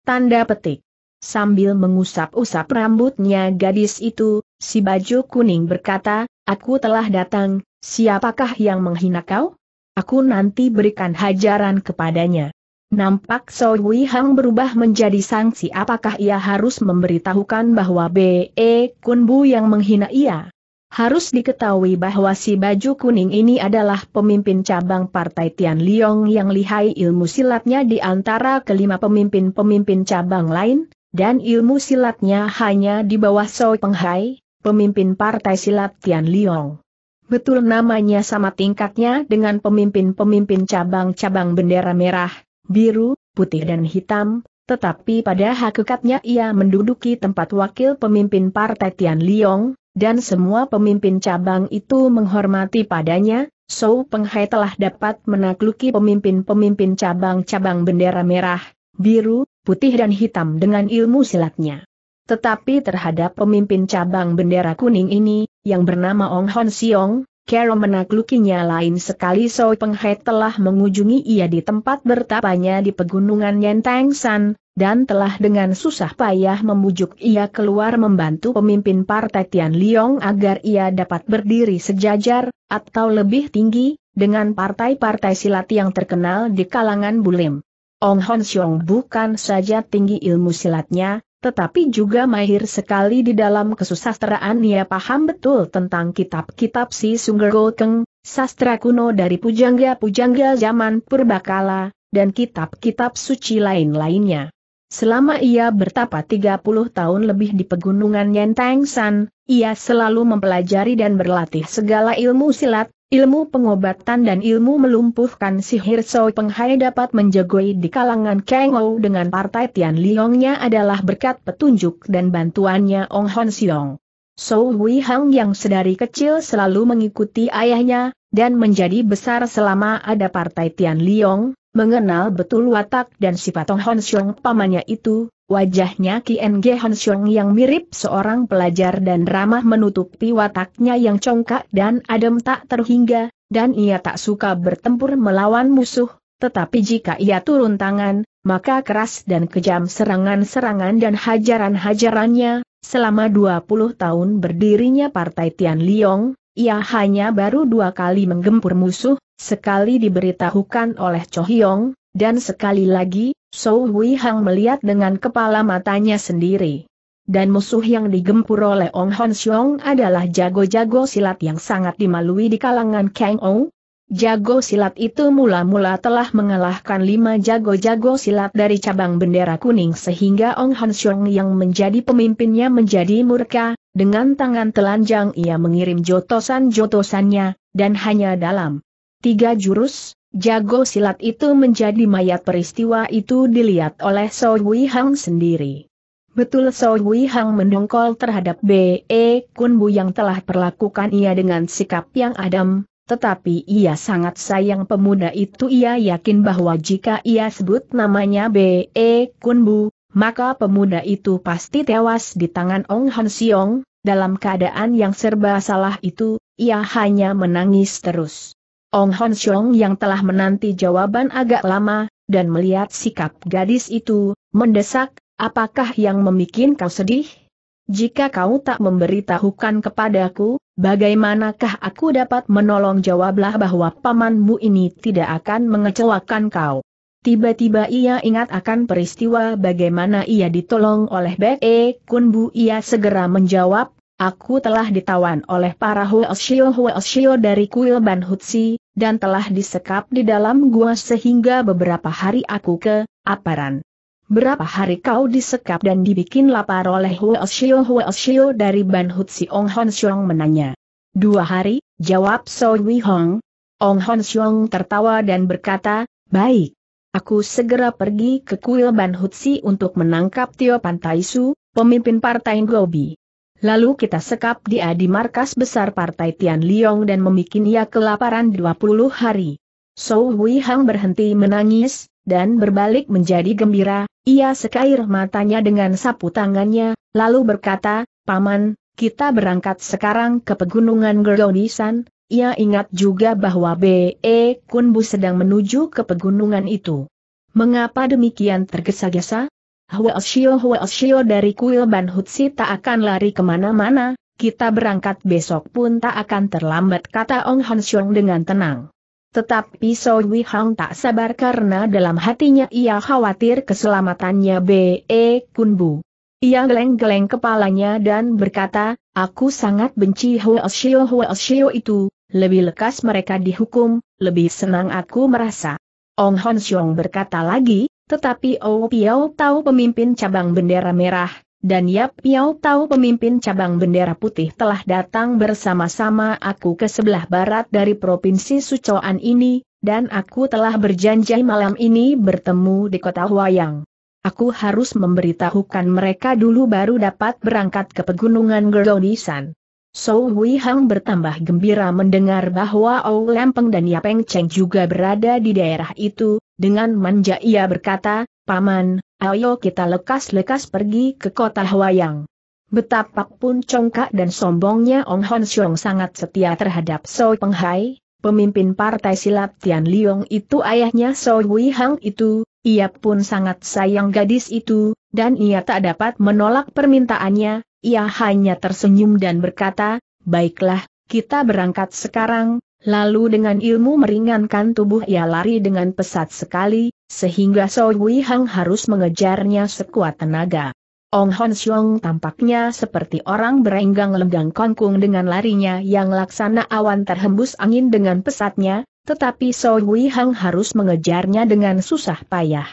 Tanda petik. Sambil mengusap-usap rambutnya gadis itu, si baju kuning berkata, Aku telah datang, siapakah yang menghina kau? Aku nanti berikan hajaran kepadanya. Nampak So Wei Hang berubah menjadi sanksi apakah ia harus memberitahukan bahwa B.E. Kun Bu yang menghina ia? Harus diketahui bahwa si baju kuning ini adalah pemimpin cabang partai Tian Liong yang lihai ilmu silatnya di antara kelima pemimpin-pemimpin cabang lain, dan ilmu silatnya hanya di bawah Soi Penghai, pemimpin partai silat Tian Liong. Betul namanya sama tingkatnya dengan pemimpin-pemimpin cabang-cabang bendera merah, biru, putih dan hitam, tetapi pada hakikatnya ia menduduki tempat wakil pemimpin partai Tian Liong, dan semua pemimpin cabang itu menghormati padanya, Sou Penghai telah dapat menakluki pemimpin-pemimpin cabang-cabang bendera merah, biru, putih dan hitam dengan ilmu silatnya. Tetapi terhadap pemimpin cabang bendera kuning ini, yang bernama Ong Hon Siong, Kero menaklukinya lain sekali Soi Penghe telah mengunjungi ia di tempat bertapanya di pegunungan Yenteng San, dan telah dengan susah payah membujuk ia keluar membantu pemimpin partai Tian Liong agar ia dapat berdiri sejajar, atau lebih tinggi, dengan partai-partai silat yang terkenal di kalangan Bulim. Ong Hon Xiong bukan saja tinggi ilmu silatnya, tetapi juga mahir sekali di dalam kesusastraan ia paham betul tentang kitab-kitab si Sungger Gokeng, sastra kuno dari pujangga-pujangga zaman purbakala, dan kitab-kitab suci lain-lainnya. Selama ia bertapa 30 tahun lebih di pegunungan Yenteng ia selalu mempelajari dan berlatih segala ilmu silat, Ilmu pengobatan dan ilmu melumpuhkan sihir Soi Penghai dapat menjagoi di kalangan Kang Ou dengan partai Tian Liongnya adalah berkat petunjuk dan bantuannya Ong Hon Siong. So Wei Hang yang sedari kecil selalu mengikuti ayahnya, dan menjadi besar selama ada partai Tian Liong, mengenal betul watak dan sifat Ong Hon Siong pamannya itu, Wajahnya Kien Ge Honshong yang mirip seorang pelajar dan ramah menutupi wataknya yang congkak dan adem tak terhingga, dan ia tak suka bertempur melawan musuh, tetapi jika ia turun tangan, maka keras dan kejam serangan-serangan dan hajaran-hajarannya, selama 20 tahun berdirinya Partai Tian Liong, ia hanya baru dua kali menggempur musuh, sekali diberitahukan oleh Yong, dan sekali lagi, Sou Hui Hang melihat dengan kepala matanya sendiri. Dan musuh yang digempur oleh Ong Hon Xiong adalah jago-jago silat yang sangat dimalui di kalangan Kang Ou. Jago silat itu mula-mula telah mengalahkan lima jago-jago silat dari cabang bendera kuning sehingga Ong Hon Xiong yang menjadi pemimpinnya menjadi murka, dengan tangan telanjang ia mengirim jotosan-jotosannya, dan hanya dalam tiga jurus, jago silat itu menjadi mayat peristiwa itu dilihat oleh So Wei Hang sendiri. Betul So Wei Hang mendongkol terhadap B.E. E Bu yang telah perlakukan ia dengan sikap yang adam, tetapi ia sangat sayang pemuda itu ia yakin bahwa jika ia sebut namanya B.E. E Bu, maka pemuda itu pasti tewas di tangan Ong Han Siong, dalam keadaan yang serba salah itu, ia hanya menangis terus. Ong Hon Xiong yang telah menanti jawaban agak lama, dan melihat sikap gadis itu, mendesak, apakah yang memikin kau sedih? Jika kau tak memberitahukan kepadaku, bagaimanakah aku dapat menolong jawablah bahwa pamanmu ini tidak akan mengecewakan kau. Tiba-tiba ia ingat akan peristiwa bagaimana ia ditolong oleh Bek E Bu ia segera menjawab, Aku telah ditawan oleh para Huoshio Huoshio dari kuil Ban Hutsi, dan telah disekap di dalam gua sehingga beberapa hari aku ke aparan. Berapa hari kau disekap dan dibikin lapar oleh Huo Huo Xiao dari Ban Hutsi Ong Hon Xiong menanya. Dua hari, jawab So Wei Hong. Ong Hon Xiong tertawa dan berkata, baik. Aku segera pergi ke kuil Ban Hutsi untuk menangkap Tio Pantaisu, pemimpin partai Gobi. Lalu kita sekap dia di markas besar partai Tian Liong dan memikin ia kelaparan 20 hari. So Hui Hang berhenti menangis, dan berbalik menjadi gembira, ia sekair matanya dengan sapu tangannya, lalu berkata, Paman, kita berangkat sekarang ke pegunungan Geronisan, ia ingat juga bahwa B.E. Kunbu sedang menuju ke pegunungan itu. Mengapa demikian tergesa-gesa? Hua Oshio Hua Asio dari kuil Ban Hutsi tak akan lari kemana-mana, kita berangkat besok pun tak akan terlambat kata Ong Han Xiong dengan tenang. Tetapi So Wei Hang tak sabar karena dalam hatinya ia khawatir keselamatannya B.E. E Kun Bu. Ia geleng-geleng kepalanya dan berkata, aku sangat benci Hua Oshio Hua Asio itu, lebih lekas mereka dihukum, lebih senang aku merasa. Ong Han Xiong berkata lagi, tetapi Ou oh Piao tahu pemimpin cabang bendera merah, dan Yap Piao tahu pemimpin cabang bendera putih telah datang bersama-sama aku ke sebelah barat dari provinsi Sucoan ini, dan aku telah berjanji malam ini bertemu di kota Huayang. Aku harus memberitahukan mereka dulu baru dapat berangkat ke pegunungan Gerodisan. So Hui Hang bertambah gembira mendengar bahwa Ou oh Lempeng dan Yapeng Cheng juga berada di daerah itu, dengan manja ia berkata, Paman, ayo kita lekas-lekas pergi ke kota Hawayang. Betapapun congkak dan sombongnya Ong Hon Xiong sangat setia terhadap So Peng Hai, pemimpin partai silat Tian Liong itu ayahnya So Hui Hang itu, ia pun sangat sayang gadis itu, dan ia tak dapat menolak permintaannya, ia hanya tersenyum dan berkata, baiklah, kita berangkat sekarang, Lalu dengan ilmu meringankan tubuh ia lari dengan pesat sekali, sehingga Soe Wei Hang harus mengejarnya sekuat tenaga. Ong Hon Xiong tampaknya seperti orang berenggang lenggang kongkung dengan larinya yang laksana awan terhembus angin dengan pesatnya, tetapi Soe Wei Hang harus mengejarnya dengan susah payah.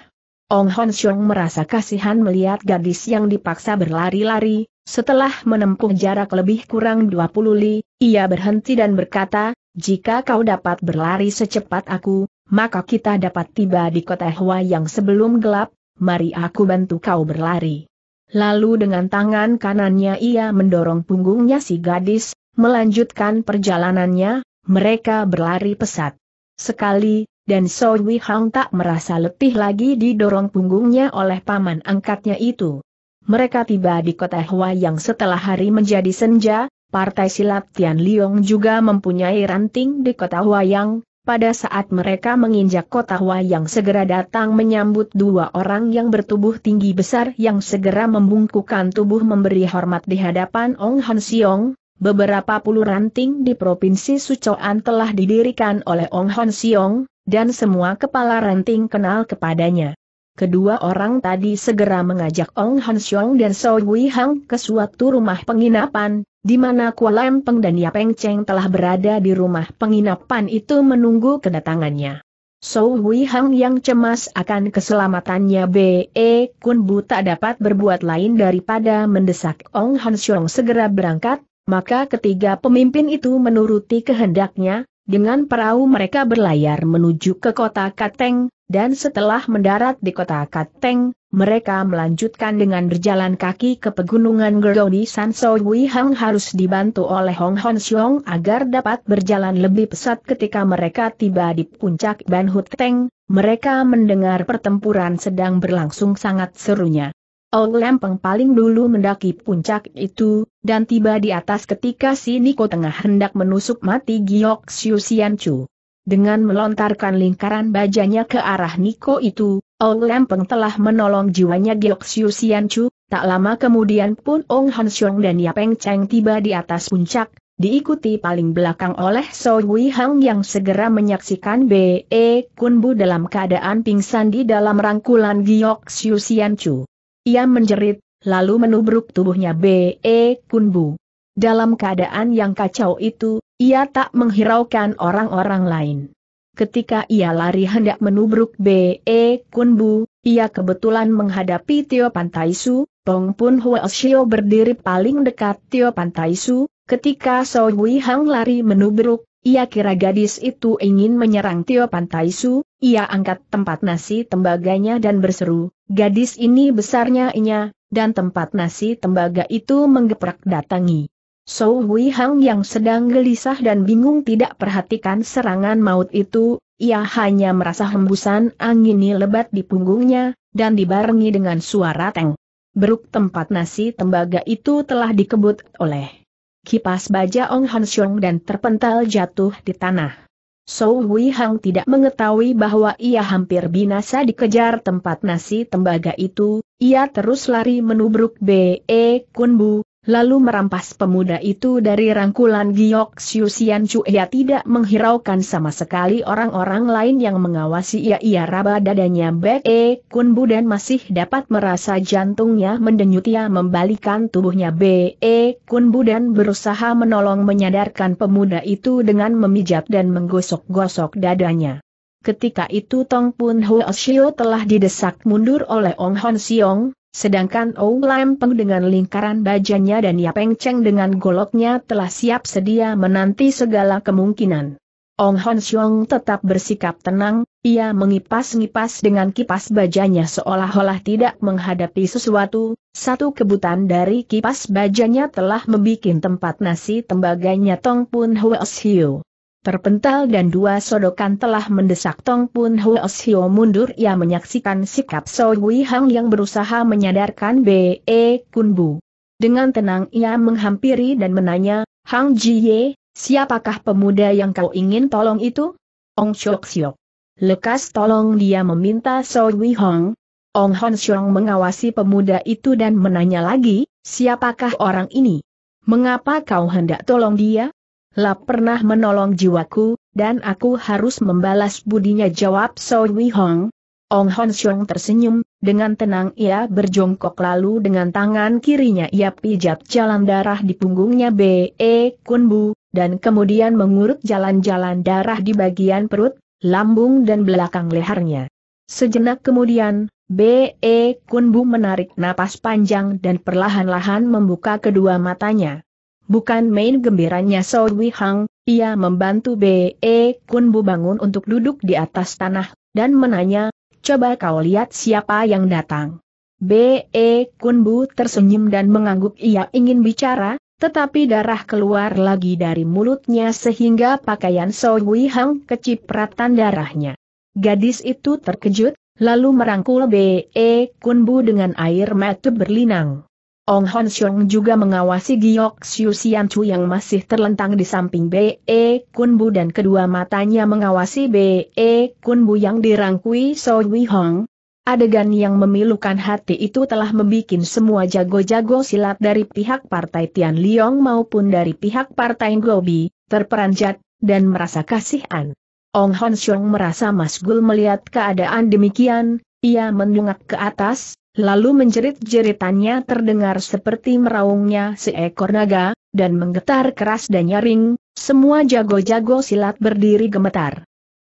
Ong Hon Xiong merasa kasihan melihat gadis yang dipaksa berlari-lari, setelah menempuh jarak lebih kurang 20 li, ia berhenti dan berkata, jika kau dapat berlari secepat aku, maka kita dapat tiba di kota Hua yang sebelum gelap, mari aku bantu kau berlari. Lalu dengan tangan kanannya ia mendorong punggungnya si gadis, melanjutkan perjalanannya, mereka berlari pesat. Sekali, dan So Wi Hang tak merasa letih lagi didorong punggungnya oleh paman angkatnya itu. Mereka tiba di kota Hua yang setelah hari menjadi senja, Partai Silat Tian Liong juga mempunyai ranting di kota Huayang, pada saat mereka menginjak kota Huayang segera datang menyambut dua orang yang bertubuh tinggi besar yang segera membungkukan tubuh memberi hormat di hadapan Ong Han Siong. Beberapa puluh ranting di Provinsi Sucoan telah didirikan oleh Ong Han Siong, dan semua kepala ranting kenal kepadanya. Kedua orang tadi segera mengajak Ong Han Xiong dan So Wei Hang ke suatu rumah penginapan, di mana Kualem Peng dan Peng Cheng telah berada di rumah penginapan itu menunggu kedatangannya. So Wei Hang yang cemas akan keselamatannya B.E. Kun Bu tak dapat berbuat lain daripada mendesak Ong Han Xiong segera berangkat, maka ketiga pemimpin itu menuruti kehendaknya, dengan perahu mereka berlayar menuju ke kota Kateng, dan setelah mendarat di kota Kateng, mereka melanjutkan dengan berjalan kaki ke pegunungan Gerdoni Sanso Wui Hang harus dibantu oleh Hong Hon Xiong agar dapat berjalan lebih pesat ketika mereka tiba di puncak Ban Teng, mereka mendengar pertempuran sedang berlangsung sangat serunya. Ong Lempeng paling dulu mendaki puncak itu, dan tiba di atas ketika si Niko tengah hendak menusuk mati Giok Siu Sian Chu. Dengan melontarkan lingkaran bajanya ke arah Niko itu, Ong Lempeng telah menolong jiwanya Geok Siu Sian Chu, tak lama kemudian pun Ong Han Xiong dan Yapeng Cheng tiba di atas puncak, diikuti paling belakang oleh So Wei Hang yang segera menyaksikan B.E. Kun Bu dalam keadaan pingsan di dalam rangkulan Geok Siu Sian Chu. Ia menjerit, lalu menubruk tubuhnya B.E. Kun Bu. Dalam keadaan yang kacau itu, ia tak menghiraukan orang-orang lain. Ketika ia lari hendak menubruk B.E. Kunbu, ia kebetulan menghadapi Tio Pantaisu, Pong Pun Shio berdiri paling dekat Tio Pantaisu, ketika So Hui Hang lari menubruk, ia kira gadis itu ingin menyerang Tio Pantaisu, ia angkat tempat nasi tembaganya dan berseru, gadis ini besarnya inya, dan tempat nasi tembaga itu menggeprak datangi. So Hui Hang yang sedang gelisah dan bingung tidak perhatikan serangan maut itu, ia hanya merasa hembusan angin lebat di punggungnya, dan dibarengi dengan suara teng. Beruk tempat nasi tembaga itu telah dikebut oleh kipas baja Ong Han Xiong dan terpental jatuh di tanah. So Hui Hang tidak mengetahui bahwa ia hampir binasa dikejar tempat nasi tembaga itu, ia terus lari menubruk B.E. Kun Bu lalu merampas pemuda itu dari rangkulan Giok Chu Ia tidak menghiraukan sama sekali orang-orang lain yang mengawasi ia ia raba dadanya Bek E Bu dan masih dapat merasa jantungnya mendenyut ia membalikan tubuhnya Be E Bu dan berusaha menolong menyadarkan pemuda itu dengan memijat dan menggosok-gosok dadanya. Ketika itu Tong Pun Ho Shio telah didesak mundur oleh Ong Hon Siong, Sedangkan Ou Lam Peng dengan lingkaran bajanya dan Yapeng Cheng dengan goloknya telah siap sedia menanti segala kemungkinan. Ong Hon Xiong tetap bersikap tenang, ia mengipas-ngipas dengan kipas bajanya seolah-olah tidak menghadapi sesuatu, satu kebutan dari kipas bajanya telah membuat tempat nasi tembaganya Tong Pun Hwes Hiu. Terpental dan dua sodokan telah mendesak Tong Pun Hoos Hio mundur ia menyaksikan sikap So Hui Hang yang berusaha menyadarkan B.E. E Kun Bu. Dengan tenang ia menghampiri dan menanya, Hang Ye, siapakah pemuda yang kau ingin tolong itu? Ong Chok Siok. Lekas tolong dia meminta So Hui Hang. Ong Hon Xiong mengawasi pemuda itu dan menanya lagi, siapakah orang ini? Mengapa kau hendak tolong dia? Lah pernah menolong jiwaku, dan aku harus membalas budinya jawab So Wei Hong. Ong Hon Xiong tersenyum, dengan tenang ia berjongkok lalu dengan tangan kirinya ia pijat jalan darah di punggungnya B.E. Bu dan kemudian mengurut jalan-jalan darah di bagian perut, lambung dan belakang lehernya. Sejenak kemudian, B.E. Bu menarik napas panjang dan perlahan-lahan membuka kedua matanya. Bukan main gembiranya So Wei Hang, ia membantu B.E. Kun Bu bangun untuk duduk di atas tanah, dan menanya, coba kau lihat siapa yang datang. B.E. Kun Bu tersenyum dan mengangguk ia ingin bicara, tetapi darah keluar lagi dari mulutnya sehingga pakaian So Wei Hang kecipratan darahnya. Gadis itu terkejut, lalu merangkul B.E. Kun Bu dengan air mata berlinang. Ong Hon Xiong juga mengawasi Giok Xiu Xian Chu yang masih terlentang di samping B.E. E Kun Bu dan kedua matanya mengawasi B.E. E Kun Bu yang dirangkui So Wei Hong. Adegan yang memilukan hati itu telah membuat semua jago-jago silat dari pihak Partai Tian Liong maupun dari pihak Partai Gobi, terperanjat, dan merasa kasihan. Ong Hon Xiong merasa masgul melihat keadaan demikian, ia menyungak ke atas, Lalu menjerit-jeritannya terdengar seperti meraungnya seekor naga, dan menggetar keras dan nyaring, semua jago-jago silat berdiri gemetar.